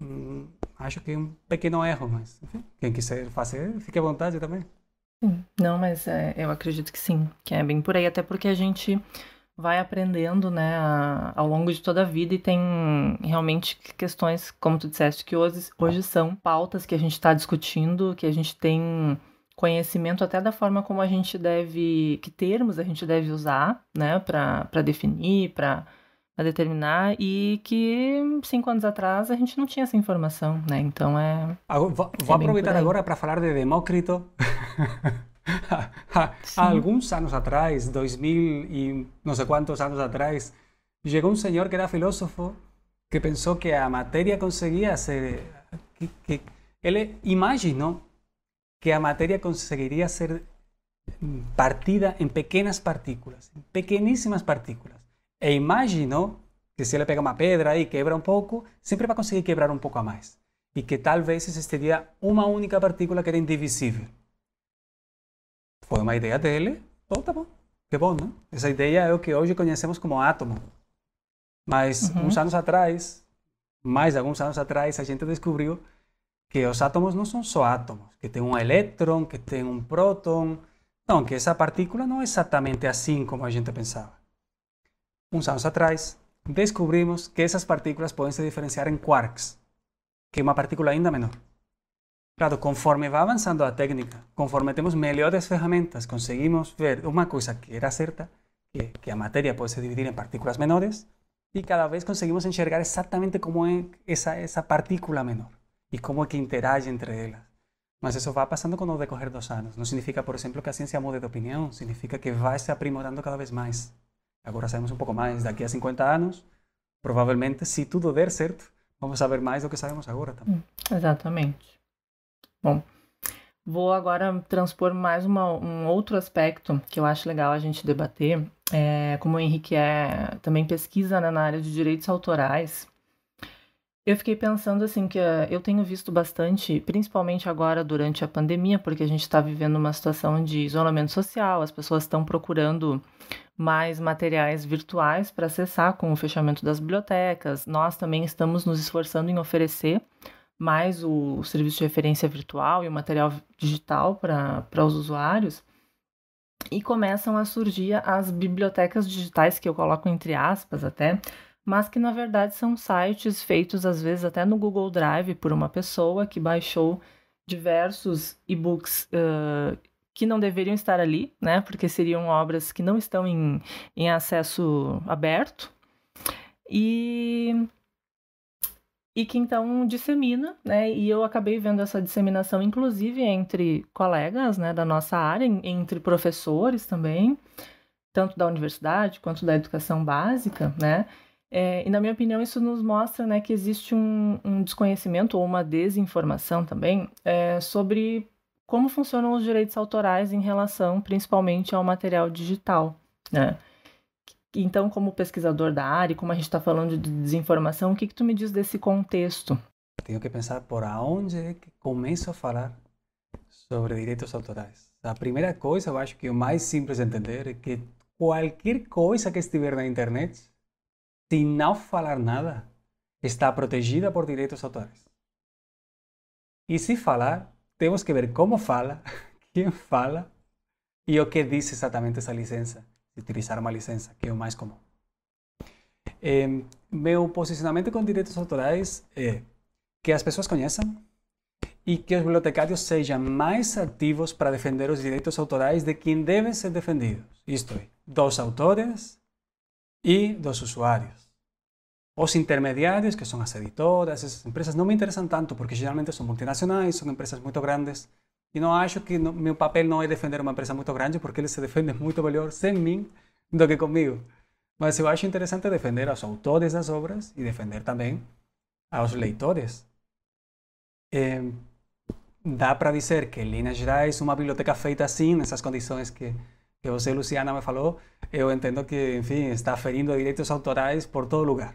hum, acho que é um pequeno erro, mas enfim, quem quiser fazer, fique à vontade também. Não, mas é, eu acredito que sim, que é bem por aí, até porque a gente vai aprendendo, né, a, ao longo de toda a vida e tem realmente questões, como tu disseste, que hoje, hoje são pautas que a gente está discutindo, que a gente tem conhecimento até da forma como a gente deve, que termos a gente deve usar, né, para definir, para a determinar e que cinco anos atrás a gente não tinha essa informação, né? Então é. Ah, vou, vou é aproveitar agora para falar de Demócrito. Há alguns anos atrás, 2000 e não sei quantos anos atrás, chegou um senhor que era filósofo que pensou que a matéria conseguia ser. Que, que, ele imaginou que a matéria conseguiria ser mm, partida em pequenas partículas, pequeníssimas partículas. E imagino que se ele pega uma pedra e quebra um pouco, sempre vai conseguir quebrar um pouco a mais. E que talvez existiria uma única partícula que era indivisível. Foi uma ideia dele, então tá bom. Que bom, né? Essa ideia é o que hoje conhecemos como átomo. Mas uhum. uns anos atrás, mais alguns anos atrás, a gente descobriu que os átomos não são só átomos, que tem um elétron, que tem um próton. Não, que essa partícula não é exatamente assim como a gente pensava. Unos años atrás, descubrimos que esas partículas pueden se diferenciar en quarks, que es una partícula ainda menor. Claro, conforme va avanzando la técnica, conforme tenemos mejores herramientas, conseguimos ver una cosa que era cierta, que, la materia puede se dividir en partículas menores, y cada vez conseguimos enxergar exactamente cómo es esa, partícula menor y cómo es que interage entre ellas. Mas eso va pasando con el decorrer dos años. No significa, por ejemplo, que la ciencia mude de opinión, significa que va a estar aprimorando cada vez más. Agora sabemos um pouco mais. Daqui a 50 anos, provavelmente, se tudo der certo, vamos saber mais do que sabemos agora também. Mm, Exatamente. Bom, vou agora transpor mais uma, um outro aspecto que eu acho legal a gente debater. É, como o Henrique é, também pesquisa né, na área de direitos autorais, eu fiquei pensando assim que eu tenho visto bastante, principalmente agora durante a pandemia, porque a gente está vivendo uma situação de isolamento social, as pessoas estão procurando mais materiais virtuais para acessar com o fechamento das bibliotecas. Nós também estamos nos esforçando em oferecer mais o serviço de referência virtual e o material digital para os usuários. E começam a surgir as bibliotecas digitais, que eu coloco entre aspas até, mas que na verdade são sites feitos às vezes até no Google Drive por uma pessoa que baixou diversos e-books uh, que não deveriam estar ali, né? Porque seriam obras que não estão em, em acesso aberto. E e que então dissemina, né? E eu acabei vendo essa disseminação, inclusive entre colegas, né, da nossa área, entre professores também, tanto da universidade quanto da educação básica, né? É, e na minha opinião isso nos mostra, né, que existe um, um desconhecimento ou uma desinformação também é, sobre como funcionam os direitos autorais em relação principalmente ao material digital. Né? Então, como pesquisador da área, como a gente está falando de desinformação, o que, que tu me diz desse contexto? Tenho que pensar por aonde é que começo a falar sobre direitos autorais. A primeira coisa, eu acho que o mais simples de entender é que qualquer coisa que estiver na internet, se não falar nada, está protegida por direitos autorais. E se falar, temos que ver como fala, quem fala e o que diz exatamente essa licença, de utilizar uma licença, que é o mais comum. É, meu posicionamento com direitos autorais é que as pessoas conheçam e que os bibliotecários sejam mais ativos para defender os direitos autorais de quem devem ser defendidos, isto é, dos autores e dos usuários. Os intermediários que são as editoras, essas empresas, não me interessam tanto porque geralmente são multinacionais, são empresas muito grandes. E não acho que no, meu papel não é defender uma empresa muito grande, porque eles se defendem muito melhor sem mim do que comigo. Mas eu acho interessante defender os autores das obras e defender também aos leitores. É, dá para dizer que, em linhas gerais, uma biblioteca feita assim, nessas condições que, que você, Luciana, me falou, eu entendo que, enfim, está ferindo direitos autorais por todo lugar.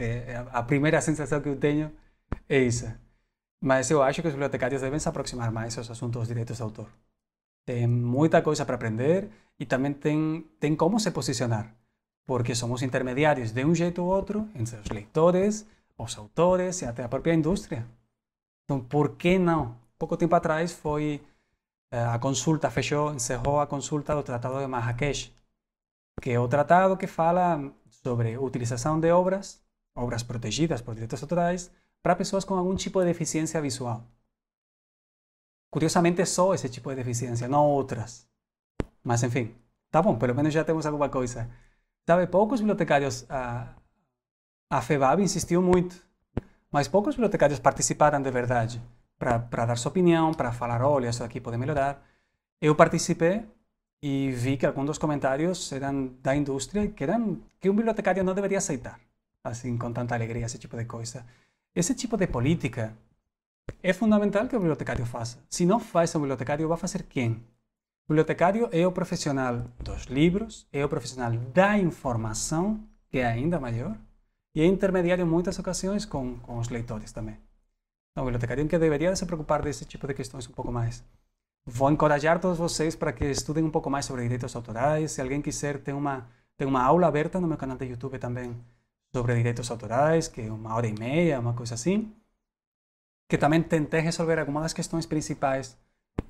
É, a primeira sensação que eu tenho é isso. Mas eu acho que os bibliotecários devem se aproximar mais aos assuntos dos direitos de autor. Tem muita coisa para aprender e também tem, tem como se posicionar, porque somos intermediários de um jeito ou outro entre os leitores, os autores e até a própria indústria. Então, por que não? Pouco tempo atrás foi eh, a consulta, fechou, encerrou a consulta do Tratado de Marrakech, que é o tratado que fala sobre utilização de obras obras protegidas por direitos autorais, para pessoas com algum tipo de deficiência visual. Curiosamente, só esse tipo de deficiência, não outras. Mas, enfim, tá bom, pelo menos já temos alguma coisa. Sabe, poucos bibliotecários. A, a FEBAB insistiu muito, mas poucos bibliotecários participaram de verdade para dar sua opinião, para falar: olha, isso aqui pode melhorar. Eu participei e vi que alguns dos comentários eram da indústria que eram que um bibliotecário não deveria aceitar. Assim, com tanta alegria, esse tipo de coisa. Esse tipo de política é fundamental que o bibliotecário faça. Se não faz o bibliotecário, vai fazer quem? O bibliotecário é o profissional dos livros, é o profissional da informação, que é ainda maior, e é intermediário em muitas ocasiões com, com os leitores também. Então, o bibliotecário em que deveria se preocupar desse tipo de questões um pouco mais. Vou encorajar todos vocês para que estudem um pouco mais sobre direitos autorais. Se alguém quiser, tem uma, tem uma aula aberta no meu canal de YouTube também sobre direitos autorais, que é uma hora e meia, uma coisa assim, que também tentei resolver algumas das questões principais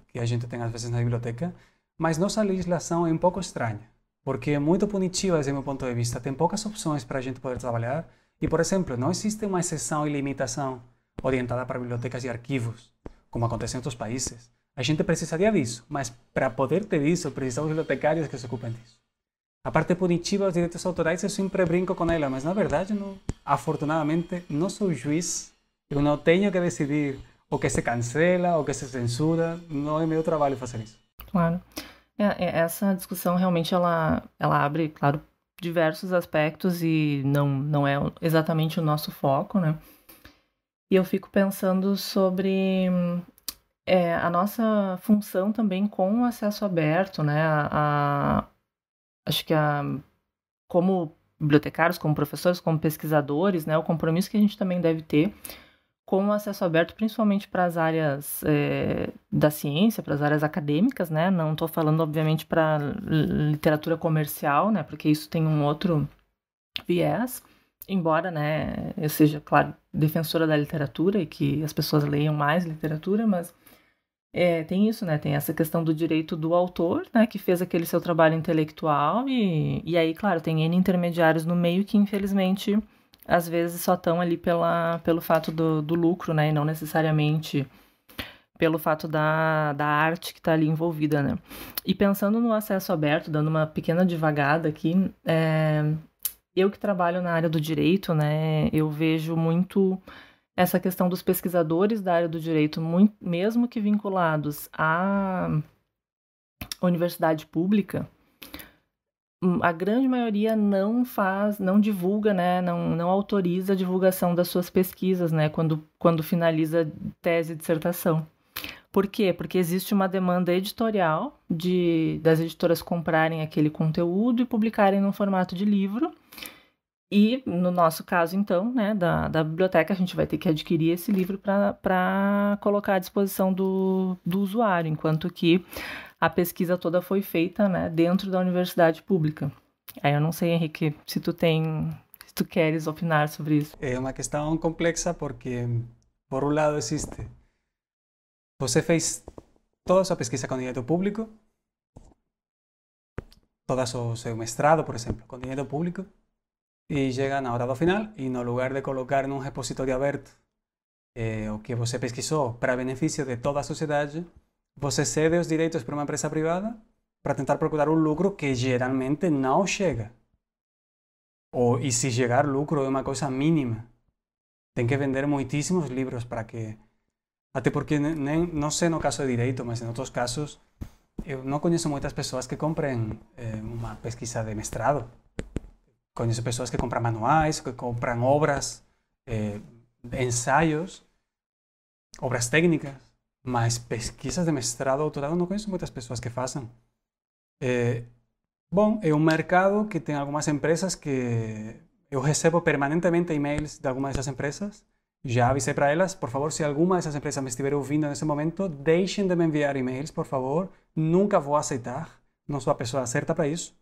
que a gente tem às vezes na biblioteca, mas nossa legislação é um pouco estranha, porque é muito punitiva, desde meu ponto de vista, tem poucas opções para a gente poder trabalhar, e, por exemplo, não existe uma exceção e limitação orientada para bibliotecas e arquivos, como acontece em outros países. A gente precisaria disso, mas para poder ter isso, precisamos de bibliotecários que se ocupem disso. A parte punitiva dos direitos autorais eu sempre brinco com ela, mas na verdade, não, afortunadamente, não sou juiz. Eu não tenho que decidir o que se cancela, o que se censura. Não é meu trabalho fazer isso. Claro. É, essa discussão realmente ela, ela abre, claro, diversos aspectos e não, não é exatamente o nosso foco, né? E eu fico pensando sobre é, a nossa função também com o acesso aberto, né? a acho que a, como bibliotecários, como professores, como pesquisadores, né, o compromisso que a gente também deve ter com o acesso aberto, principalmente para as áreas é, da ciência, para as áreas acadêmicas, né? Não estou falando, obviamente, para literatura comercial, né? Porque isso tem um outro viés. Embora, né, eu seja, claro, defensora da literatura e que as pessoas leiam mais literatura, mas é, tem isso, né? Tem essa questão do direito do autor, né? Que fez aquele seu trabalho intelectual e, e aí, claro, tem N intermediários no meio que, infelizmente, às vezes só estão ali pela, pelo fato do, do lucro, né? E não necessariamente pelo fato da, da arte que está ali envolvida, né? E pensando no acesso aberto, dando uma pequena divagada aqui, é, eu que trabalho na área do direito, né? Eu vejo muito essa questão dos pesquisadores da área do direito, muito, mesmo que vinculados à universidade pública, hum, a grande maioria não faz, não divulga, né, não, não autoriza a divulgação das suas pesquisas, né, quando, quando finaliza tese e dissertação. Por quê? Porque existe uma demanda editorial de, das editoras comprarem aquele conteúdo e publicarem no formato de livro. E, no nosso caso, então, né, da, da biblioteca, a gente vai ter que adquirir esse livro para colocar à disposição do, do usuário, enquanto que a pesquisa toda foi feita né, dentro da universidade pública. Aí eu não sei, Henrique, se tu tem. Se tu queres opinar sobre isso. É uma questão complexa porque, por um lado, existe. Você fez toda a sua pesquisa com dinheiro público, todo o seu mestrado, por exemplo, com dinheiro público e chega na hora do final e no lugar de colocar num repositório aberto eh, o que você pesquisou para benefício de toda a sociedade, você cede os direitos para uma empresa privada para tentar procurar um lucro que geralmente não chega. Ou, e se chegar lucro é uma coisa mínima. Tem que vender muitíssimos livros para que. Até porque, nem, não sei no caso de direito, mas em outros casos, eu não conheço muitas pessoas que comprem eh, uma pesquisa de mestrado. Conheço pessoas que compram manuais, que compram obras, eh, ensaios, obras técnicas, mas pesquisas de mestrado, doutorado, não conheço muitas pessoas que façam. Eh, bom, é um mercado que tem algumas empresas que eu recebo permanentemente e-mails de algumas dessas empresas. Já avisei para elas, por favor, se alguma dessas empresas me estiver ouvindo nesse momento, deixem de me enviar e-mails, por favor. Nunca vou aceitar, não sou a pessoa certa para isso.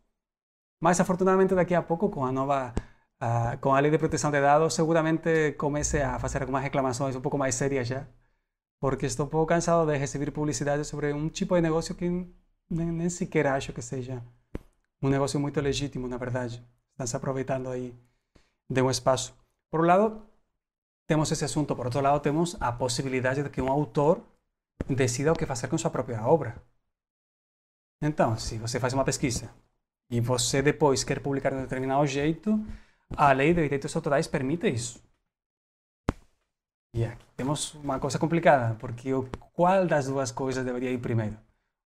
Mas afortunadamente daqui a pouco com a nova uh, ah, com a lei de proteção de dados seguramente comece a fazer algumas reclamações um pouco mais sérias já, porque estou um pouco cansado de receber publicidade sobre um tipo de negócio que nem, nem sequer acho que seja um negócio muito legítimo, na verdade. Estão se aproveitando aí de um espaço. Por um lado, temos esse assunto. Por outro lado, temos a possibilidade de que um autor decida o que fazer com sua própria obra. Então, se você faz uma pesquisa e você depois quer publicar de um determinado jeito, a lei de direitos autorais permite isso. E aqui temos uma coisa complicada, porque qual das duas coisas deveria ir primeiro?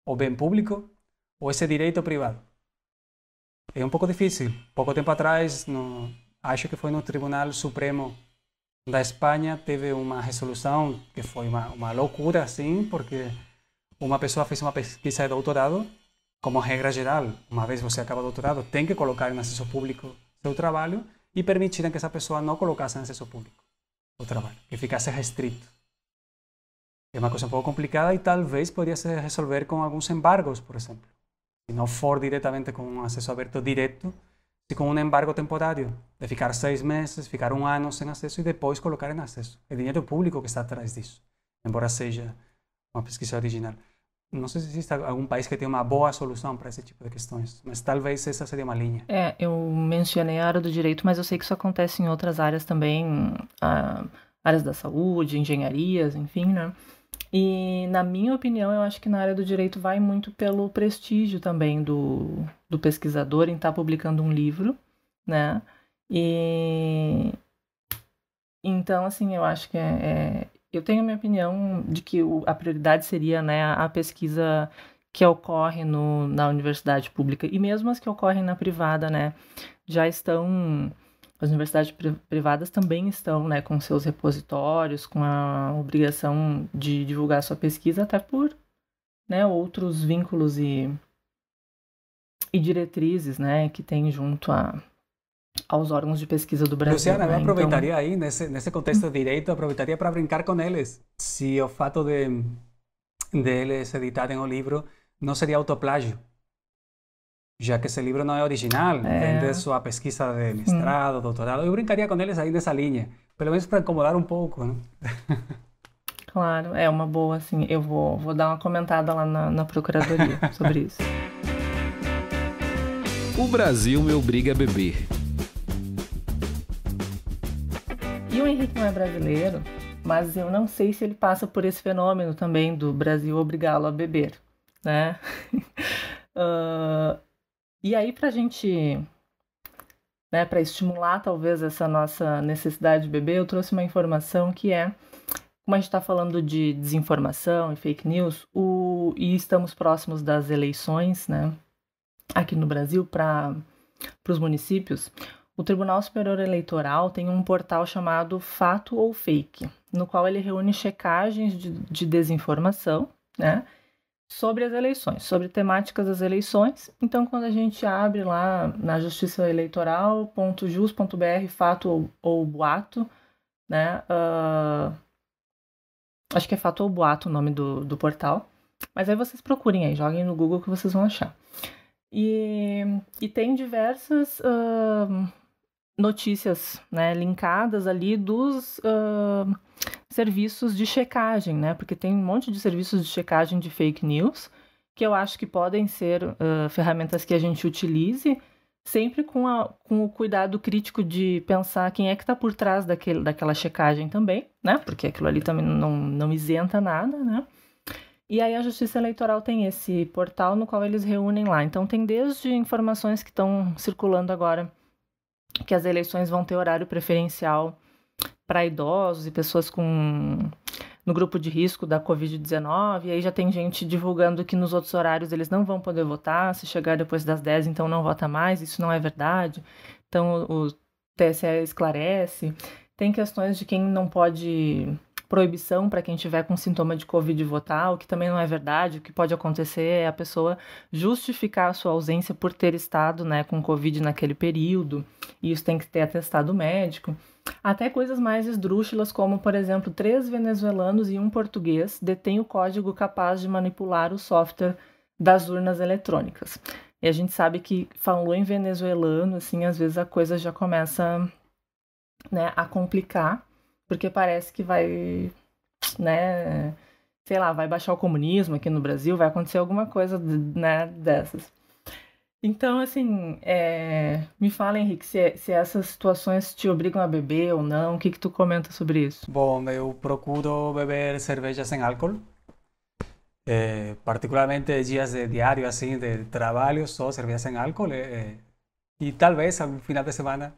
O bem público ou esse direito privado? É um pouco difícil. Pouco tempo atrás, no, acho que foi no Tribunal Supremo da Espanha, teve uma resolução que foi uma, uma loucura, assim, porque uma pessoa fez uma pesquisa de doutorado como regra geral, uma vez você acaba o doutorado, tem que colocar em acesso público seu trabalho e permitir que essa pessoa não colocasse em acesso público o trabalho, que ficasse restrito. É uma coisa um pouco complicada e talvez poderia se resolver com alguns embargos, por exemplo. Se não for diretamente com um acesso aberto direto, se com um embargo temporário, de ficar seis meses, ficar um ano sem acesso e depois colocar em acesso. É dinheiro público que está atrás disso, embora seja uma pesquisa original não sei se existe algum país que tenha uma boa solução para esse tipo de questões, mas talvez essa seria uma linha. É, eu mencionei a área do direito, mas eu sei que isso acontece em outras áreas também, ah, áreas da saúde, engenharias, enfim, né? E, na minha opinião, eu acho que na área do direito vai muito pelo prestígio também do, do pesquisador em estar tá publicando um livro, né? E. Então, assim, eu acho que é, é eu tenho a minha opinião de que o, a prioridade seria né, a pesquisa que ocorre no, na universidade pública e mesmo as que ocorrem na privada, né, já estão as universidades privadas também estão, né, com seus repositórios, com a obrigação de divulgar sua pesquisa até por, né, outros vínculos e e diretrizes, né, que tem junto a aos órgãos de pesquisa do Brasil. Luciana, né? eu aproveitaria então... aí, nesse, nesse contexto de direito, aproveitaria para brincar com eles. Se o fato de, de eles editarem o livro não seria autoplágio, já que esse livro não é original, é. Eh. vem de sua pesquisa de mestrado, hum. doutorado. Eu brincaria com eles aí nessa linha, pelo menos para incomodar um pouco. Né? Claro, é uma boa, assim, eu vou, vou dar uma comentada lá na, na Procuradoria sobre isso. O Brasil me obriga a é beber Henrique não é brasileiro, mas eu não sei se ele passa por esse fenômeno também do Brasil obrigá-lo a beber, né? uh, e aí para a gente, né, para estimular talvez essa nossa necessidade de beber, eu trouxe uma informação que é como a gente está falando de desinformação e fake news, o, e estamos próximos das eleições, né? Aqui no Brasil para os municípios, o Tribunal Superior Eleitoral tem um portal chamado Fato ou Fake, no qual ele reúne checagens de, de desinformação, né? sobre as eleições, sobre temáticas das eleições. Então, quando a gente abre lá na justiça eleitoral.jus.br, fato ou, ou, boato, né? Uh, acho que é fato ou boato o nome do, do portal. Mas aí vocês procurem aí, joguem no Google que vocês vão achar. E, e tem diversas uh, notícias né, linkadas ali dos uh, serviços de checagem, né? Porque tem um monte de serviços de checagem de fake news que eu acho que podem ser uh, ferramentas que a gente utilize sempre com, a, com, o cuidado crítico de pensar quem é que está por trás daquele, daquela checagem também, né? Porque aquilo ali também não, não isenta nada, né? E aí a Justiça Eleitoral tem esse portal no qual eles reúnem lá. Então tem desde informações que estão circulando agora que as eleições vão ter horário preferencial para idosos e pessoas com no grupo de risco da Covid-19, e aí já tem gente divulgando que nos outros horários eles não vão poder votar, se chegar depois das 10, então não vota mais, isso não é verdade. Então o TSE esclarece. Tem questões de quem não pode proibição para quem tiver com sintoma de Covid votar, o que também não é verdade. O que pode acontecer é a pessoa justificar a sua ausência por ter estado né, com Covid naquele período, e isso tem que ter atestado médico. Até coisas mais esdrúxulas, como, por exemplo, três venezuelanos e um português detêm o código capaz de manipular o software das urnas eletrônicas. E a gente sabe que falou em venezuelano, assim, às vezes a coisa já começa né, a complicar porque parece que vai, né, sei lá, vai baixar o comunismo aqui no Brasil, vai acontecer alguma coisa, né, dessas. Então, assim, é... me fala, Henrique, se, é, se, essas situações te obrigam a beber ou não, o que, que tu comenta sobre isso? Bom, eu procuro beber cerveja sem álcool. É, particularmente dias de diário, assim, de trabalho, só cerveja sem álcool. É, é e talvez ao final de semana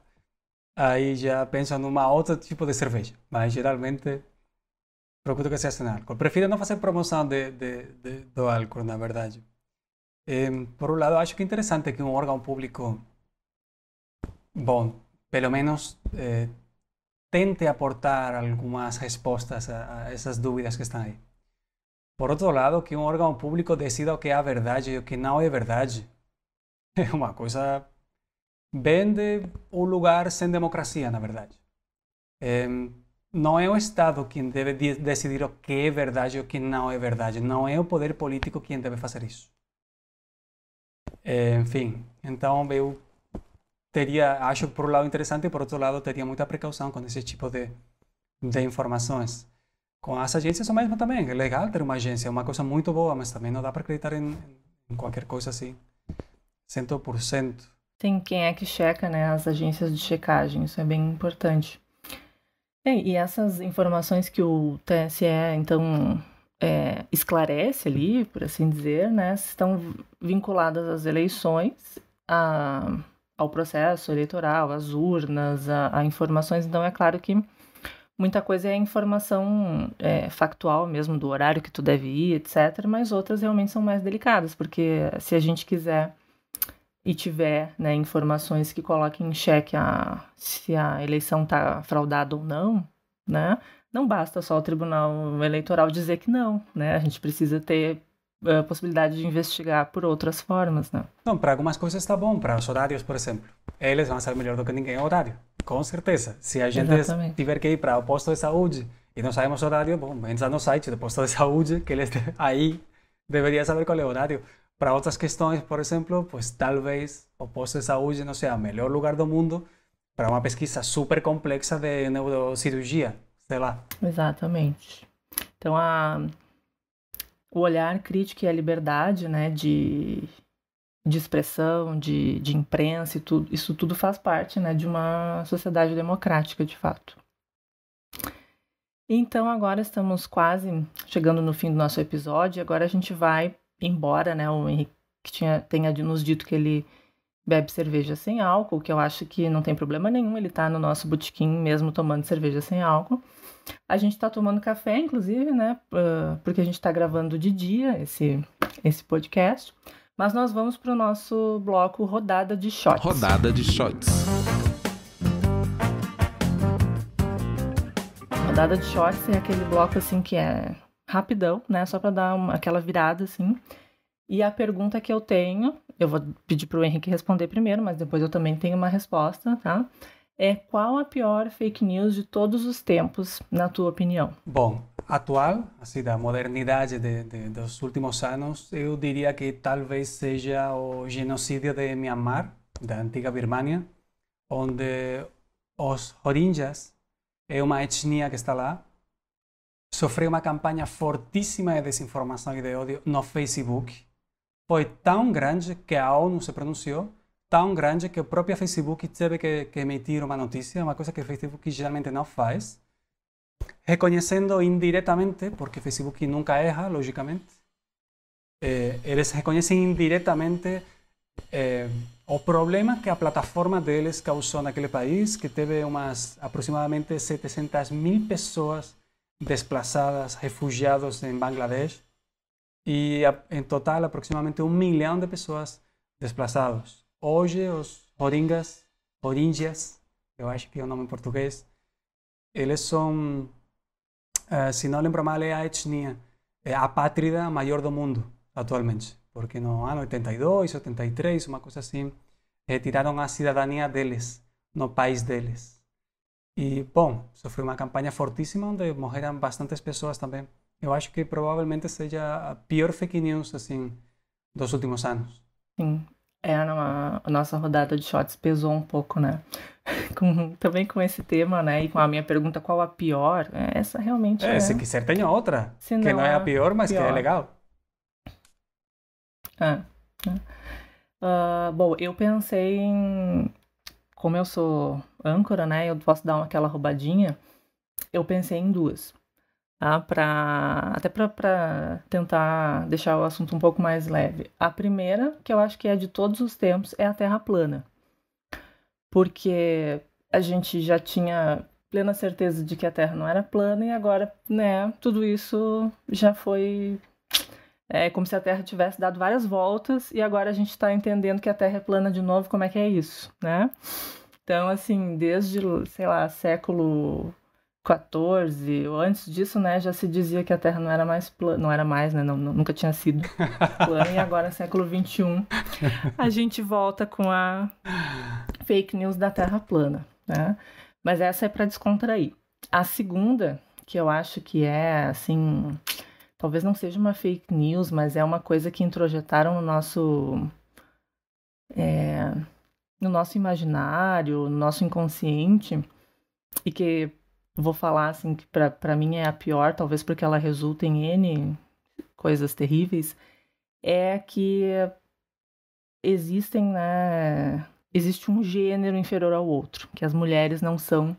aí já pensa numa outra tipo de cerveja. Mas geralmente procuro que seja sem álcool. Prefiro não fazer promoção de, de, de, do álcool, na verdade. E, por um lado, acho que é interessante que um órgão público bom, pelo menos eh, tente aportar algumas respostas a, a, essas dúvidas que estão aí. Por outro lado, que um órgão público decida o que é verdade e o que não é verdade é uma coisa vem de um lugar sem democracia, na verdade. É, não é o Estado quem deve decidir o que é verdade e o que não é verdade. Não é o poder político quem deve fazer isso. É, enfim, então eu teria, acho por um lado interessante, e por outro lado teria muita precaução com esse tipo de, de informações. Com as agências o mesmo também, é legal ter uma agência, é uma coisa muito boa, mas também não dá para acreditar em, em qualquer coisa assim, 100%. Tem quem é que checa, né? As agências de checagem, isso é bem importante. É, e essas informações que o TSE, então, é, esclarece ali, por assim dizer, né, estão vinculadas às eleições, a, ao processo eleitoral, às urnas, a, a, informações. Então, é claro que muita coisa é informação é, factual mesmo, do horário que tu deve ir, etc. Mas outras realmente são mais delicadas, porque se a gente quiser e tiver né, informações que coloquem em xeque a, se a eleição está fraudada ou não, né, não basta só o Tribunal Eleitoral dizer que não, né? A gente precisa ter a eh, possibilidade de investigar por outras formas, né? Não, para algumas coisas está bom, para os horários, por exemplo. Eles vão ser melhor do que ninguém horário, com certeza. Se a gente Exatamente. tiver que ir para o posto de saúde e não sabemos horário, bom, entra no site do posto de saúde, que eles aí deveria saber qual é o horário. Para outras questões, por exemplo, pues talvez o posto de saúde não seja o melhor lugar do mundo para uma pesquisa super complexa de neurocirurgia, sei lá. Exatamente. Então, a, o olhar crítico e a liberdade né, de, de expressão, de, de imprensa, e tudo, isso tudo faz parte né, de uma sociedade democrática, de fato. Então, agora estamos quase chegando no fim do nosso episódio. Agora a gente vai embora né, o Henrique tinha, tenha nos dito que ele bebe cerveja sem álcool, que eu acho que não tem problema nenhum, ele tá no nosso botequim mesmo tomando cerveja sem álcool. A gente está tomando café, inclusive, né? Ah, porque a gente está gravando de dia esse, esse podcast. Mas nós vamos para o nosso bloco Rodada de Shots. Rodada de Shots. Rodada de Shots é aquele bloco assim que é rapidão, né? Só para dar uma, aquela virada assim. E a pergunta que eu tenho, eu vou pedir para o Henrique responder primeiro, mas depois eu também tenho uma resposta, tá? É qual a pior fake news de todos os tempos, na tua opinião? Bom, atual, assim, da modernidade de, de, dos últimos anos, eu diria que talvez seja o genocídio de Myanmar, da antiga Birmania, onde os Rohingyas é uma etnia que está lá sofreu uma campanha fortíssima de desinformação e de ódio no Facebook. Foi tão grande que a ONU se pronunciou, tão grande que o próprio Facebook teve que, que emitir uma notícia, uma coisa que o Facebook geralmente não faz, reconhecendo indiretamente, porque o Facebook nunca erra, logicamente, eh, eles reconhecem indiretamente eh, o problema que a plataforma deles causou naquele país, que teve umas aproximadamente 700 mil pessoas desplazadas, refugiados em Bangladesh e em total aproximadamente um milhão de pessoas desplazadas. Hoje os Oringas, Rohingyas, eu acho que é o nome em português, eles são, eh, se não lembro mal, é a etnia, é maior do mundo atualmente, porque no ano 82, 83, uma coisa assim, retiraram a cidadania deles, no país deles. E, bom, isso foi uma campanha fortíssima onde morreram bastantes pessoas também. Eu acho que provavelmente seja a pior fake news, assim, dos últimos anos. Sim. É, uma, a nossa rodada de shots pesou um pouco, né? Com, também com esse tema, né? E com a minha pergunta, qual a pior? É, essa realmente é... é... Se quiser, tem outra. Não que não é, é a pior, mas pior. que é legal. Ah. ah. Uh, bom, eu pensei em como eu sou âncora, né, eu posso dar aquela roubadinha, eu pensei em duas. Tá? Pra, até para tentar deixar o assunto um pouco mais leve. A primeira, que eu acho que é de todos os tempos, é a Terra plana. Porque a gente já tinha plena certeza de que a Terra não era plana e agora, né, tudo isso já foi é como se a Terra tivesse dado várias voltas e agora a gente está entendendo que a Terra é plana de novo, como é que é isso, né? Então, assim, desde, sei lá, século XIV ou antes disso, né, já se dizia que a Terra não era mais plana, não era mais, né, não, nunca tinha sido plana, e agora, século XXI, a gente volta com a fake news da Terra plana, né? Mas essa é para descontrair. A segunda, que eu acho que é, assim, talvez não seja uma fake news, mas é uma coisa que introjetaram no nosso é, no nosso imaginário, no nosso inconsciente e que vou falar assim que para mim é a pior, talvez porque ela resulta em n coisas terríveis, é que existem né, existe um gênero inferior ao outro, que as mulheres não são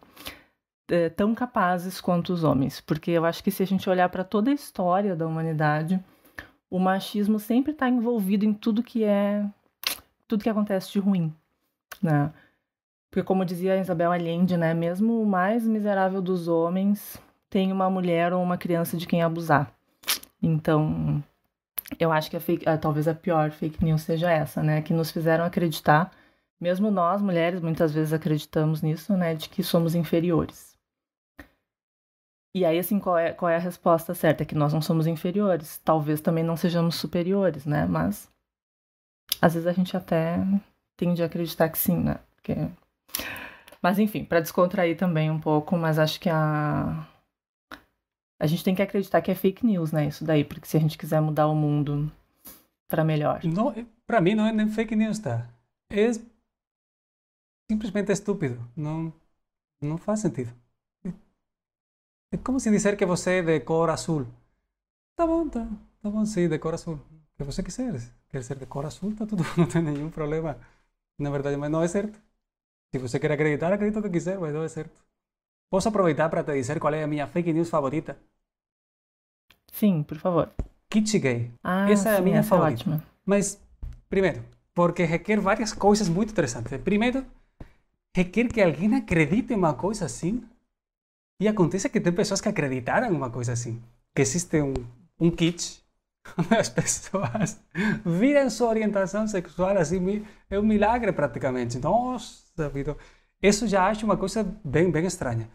é, tão capazes quanto os homens, porque eu acho que se a gente olhar para toda a história da humanidade, o machismo sempre está envolvido em tudo que é tudo que acontece de ruim, né? Porque como dizia a Isabel Allende, né, mesmo o mais miserável dos homens tem uma mulher ou uma criança de quem abusar. Então, eu acho que a é fake, é, talvez a pior fake news seja essa, né, que nos fizeram acreditar, mesmo nós mulheres muitas vezes acreditamos nisso, né, de que somos inferiores. E aí, assim, qual é, qual é a resposta certa? é Que nós não somos inferiores. Talvez também não sejamos superiores, né? Mas às vezes a gente até tende a acreditar que sim, né? Porque... Mas enfim, para descontrair também um pouco, mas acho que a. A gente tem que acreditar que é fake news, né? Isso daí, porque se a gente quiser mudar o mundo para melhor. Não, para mim não é nem fake news, tá? É simplesmente estúpido. Não, não faz sentido. É como se dizer que você é de cor azul. Tá bom, tá, tá bom, sim, de cor azul. O que você quiser. Quer ser de cor azul, tá tudo, não tem nenhum problema. Na verdade, mas não é certo. Se você quer acreditar, acredito o que quiser, mas não é certo. Posso aproveitar para te dizer qual é a minha fake news favorita? Sim, por favor. Kit gay. Ah, essa sim, é a minha favorita. É Mas, primeiro, porque requer várias coisas muito interessantes. Primeiro, requer que alguém acredite em uma coisa assim e acontece que tem pessoas que acreditaram uma coisa assim, que existe um, um kit onde as pessoas viram sua orientação sexual assim, é um milagre praticamente. Nossa vida, isso já acho uma coisa bem, bem estranha.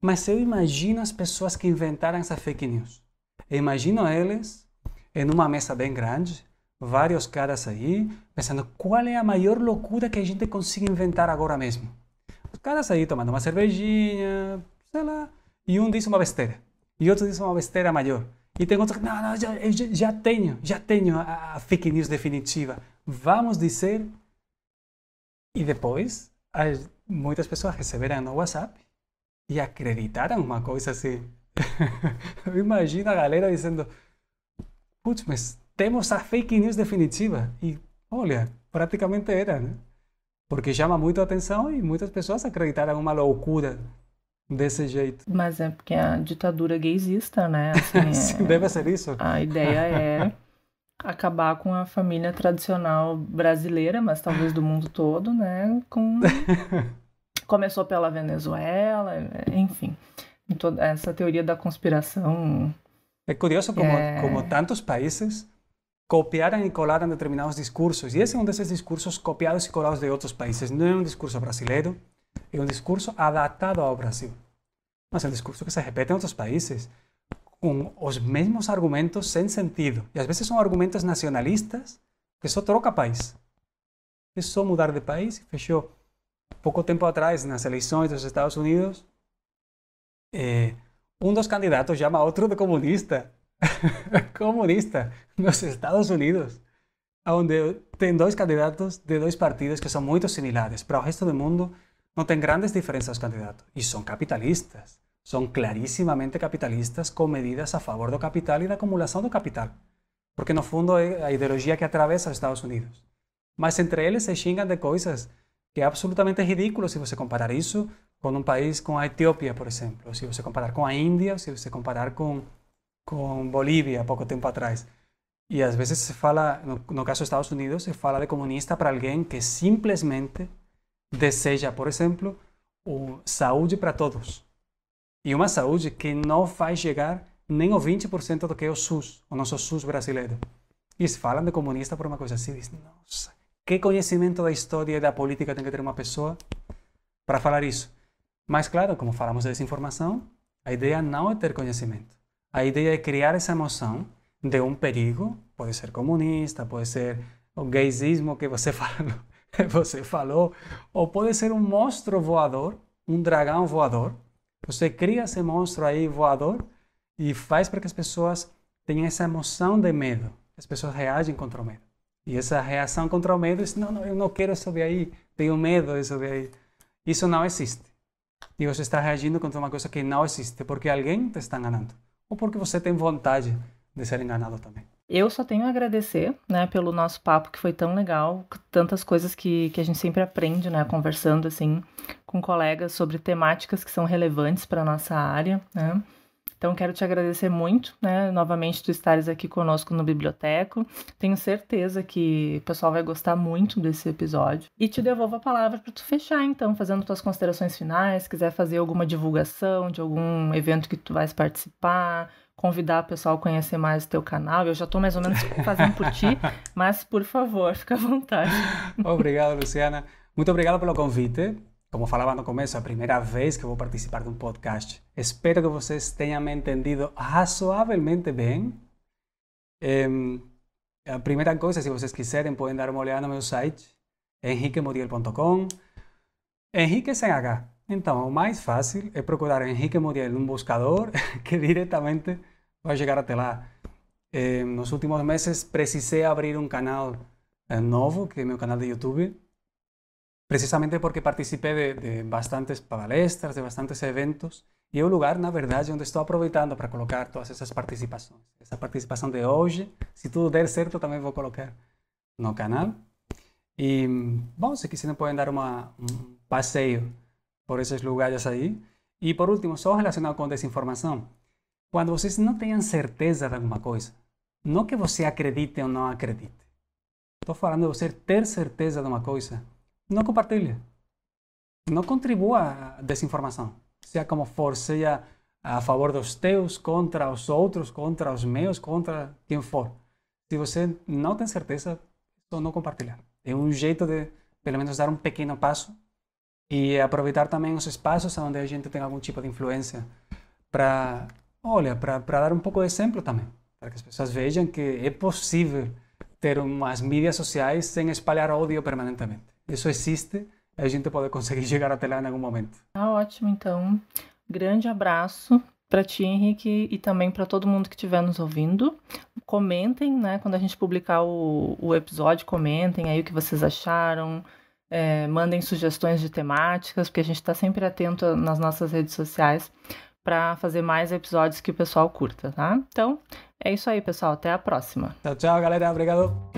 Mas eu imagino as pessoas que inventaram essa fake news. Eu imagino eles em uma mesa bem grande, vários caras aí, pensando qual é a maior loucura que a gente consiga inventar agora mesmo. Os caras aí tomando uma cervejinha, e um disse uma besteira. E outro disse uma besteira maior. E tem outro que, não, não, já, já eh, tenho, já tenho a, a fake news definitiva. Vamos dizer. E depois, as, muitas pessoas receberam no WhatsApp e acreditaram uma coisa assim. Imagina a galera dizendo: putz, mas temos a fake news definitiva. E olha, praticamente era, né? Porque chama muito a atenção e muitas pessoas acreditaram uma loucura desse jeito. Mas é porque a ditadura gaysista, né? Assim, Sim, é... Deve ser isso. A ideia é acabar com a família tradicional brasileira, mas talvez do mundo todo, né? Com... Começou pela Venezuela, enfim. Toda essa teoria da conspiração. É curioso como, é... como tantos países copiaram e colaram determinados discursos. E esse é um desses discursos copiados e colados de outros países. Não é um discurso brasileiro, é um discurso adaptado ao Brasil. Mas é um discurso que se repete em outros países com os mesmos argumentos sem sentido. E às vezes são argumentos nacionalistas que só troca país. É só mudar de país. Fechou. Pouco tempo atrás, nas eleições dos Estados Unidos, eh, um dos candidatos chama outro de comunista. comunista nos Estados Unidos, onde tem dois candidatos de dois partidos que são muito similares. Para o resto do mundo, não tem grandes diferenças candidatos e são capitalistas. São clarísimamente capitalistas com medidas a favor do capital e da acumulação do capital. Porque no fundo é a ideologia que atravessa os Estados Unidos. Mas entre eles se xingam de coisas que é absolutamente ridículo se você comparar isso com um país como a Etiópia, por exemplo, se você comparar com a Índia, se você comparar com com Bolívia pouco tempo atrás. E às vezes se fala, no, no caso dos Estados Unidos, se fala de comunista para alguém que simplesmente deseja, por exemplo, saúde para todos. E uma saúde que não vai chegar nem o 20% do que é o SUS, o nosso SUS brasileiro. E eles falam de comunista por uma coisa assim, dizem, nossa, que conhecimento da história e da política tem que ter uma pessoa para falar isso? Mas claro, como falamos de desinformação, a ideia não é ter conhecimento. A ideia é criar essa emoção de um perigo, pode ser comunista, pode ser o gaysismo que você falou, você falou, ou pode ser um monstro voador, um dragão voador. Você cria esse monstro aí voador e faz para que as pessoas tenham essa emoção de medo. As pessoas reagem contra o medo. E essa reação contra o medo, diz, não, não, eu não quero isso aí, tenho medo disso subir aí. Isso não existe. E você está reagindo contra uma coisa que não existe, porque alguém te está enganando. Ou porque você tem vontade de ser enganado também. Eu só tenho a agradecer, né, pelo nosso papo que foi tão legal, tantas coisas que, que a gente sempre aprende, né, conversando assim com colegas sobre temáticas que são relevantes para nossa área, né? Então quero te agradecer muito, né, novamente tu estares aqui conosco no biblioteco. Tenho certeza que o pessoal vai gostar muito desse episódio. E te devolvo a palavra para tu fechar, então, fazendo tuas considerações finais, quiser fazer alguma divulgação de algum evento que tu vais participar, convidar o pessoal a conhecer mais o teu canal. Eu já estou mais ou menos fazendo por ti, mas por favor, fica à vontade. Obrigado, Luciana. Muito obrigado pelo convite. Como falava no começo, é a primeira vez que vou participar de um podcast. Espero que vocês tenham me entendido razoavelmente bem. É, a primeira coisa, se vocês quiserem, podem dar uma olhada no meu site, henriquemodiel.com. Henrique sem H, Entonces, o más fácil es procurar Henrique Muriel un um buscador que directamente va a llegar até lá. En eh, los últimos meses precisei abrir un um canal eh, nuevo, que mi canal de YouTube, precisamente porque participé de, bastantes palestras, de bastantes eventos, y e es o lugar, na verdade, donde estoy aprovechando para colocar todas esas participaciones. esa participación de hoje, si tudo der certo, voy a colocar no canal. Y e, bueno, si quieren pueden dar un um paseo por esses lugares aí e por último, só relacionado com desinformação quando vocês não tenham certeza de alguma coisa não que você acredite ou não acredite. Estou falando de você ter certeza de uma coisa. Não compartilhe. Não contribua à desinformação. Seja como for, seja a favor dos teus, contra os outros, contra os meus, contra quem for. Se você não tem certeza, só não compartilhar. É um jeito de, pelo menos, dar um pequeno passo e aproveitar também os espaços onde a gente tem algum tipo de influência para, olha, para dar um pouco de exemplo também, para que as pessoas vejam que é possível ter umas mídias sociais sem espalhar ódio permanentemente. Isso existe e a gente pode conseguir chegar até lá em algum momento. Ah, ótimo, então. Grande abraço para ti, Henrique, e também para todo mundo que estiver nos ouvindo. Comentem, né? Quando a gente publicar o, o episódio, comentem aí o que vocês acharam, é, mandem sugestões de temáticas, porque a gente está sempre atento nas nossas redes sociais para fazer mais episódios que o pessoal curta, tá? Então, é isso aí, pessoal. Até a próxima. Tchau, tchau, galera. Obrigado.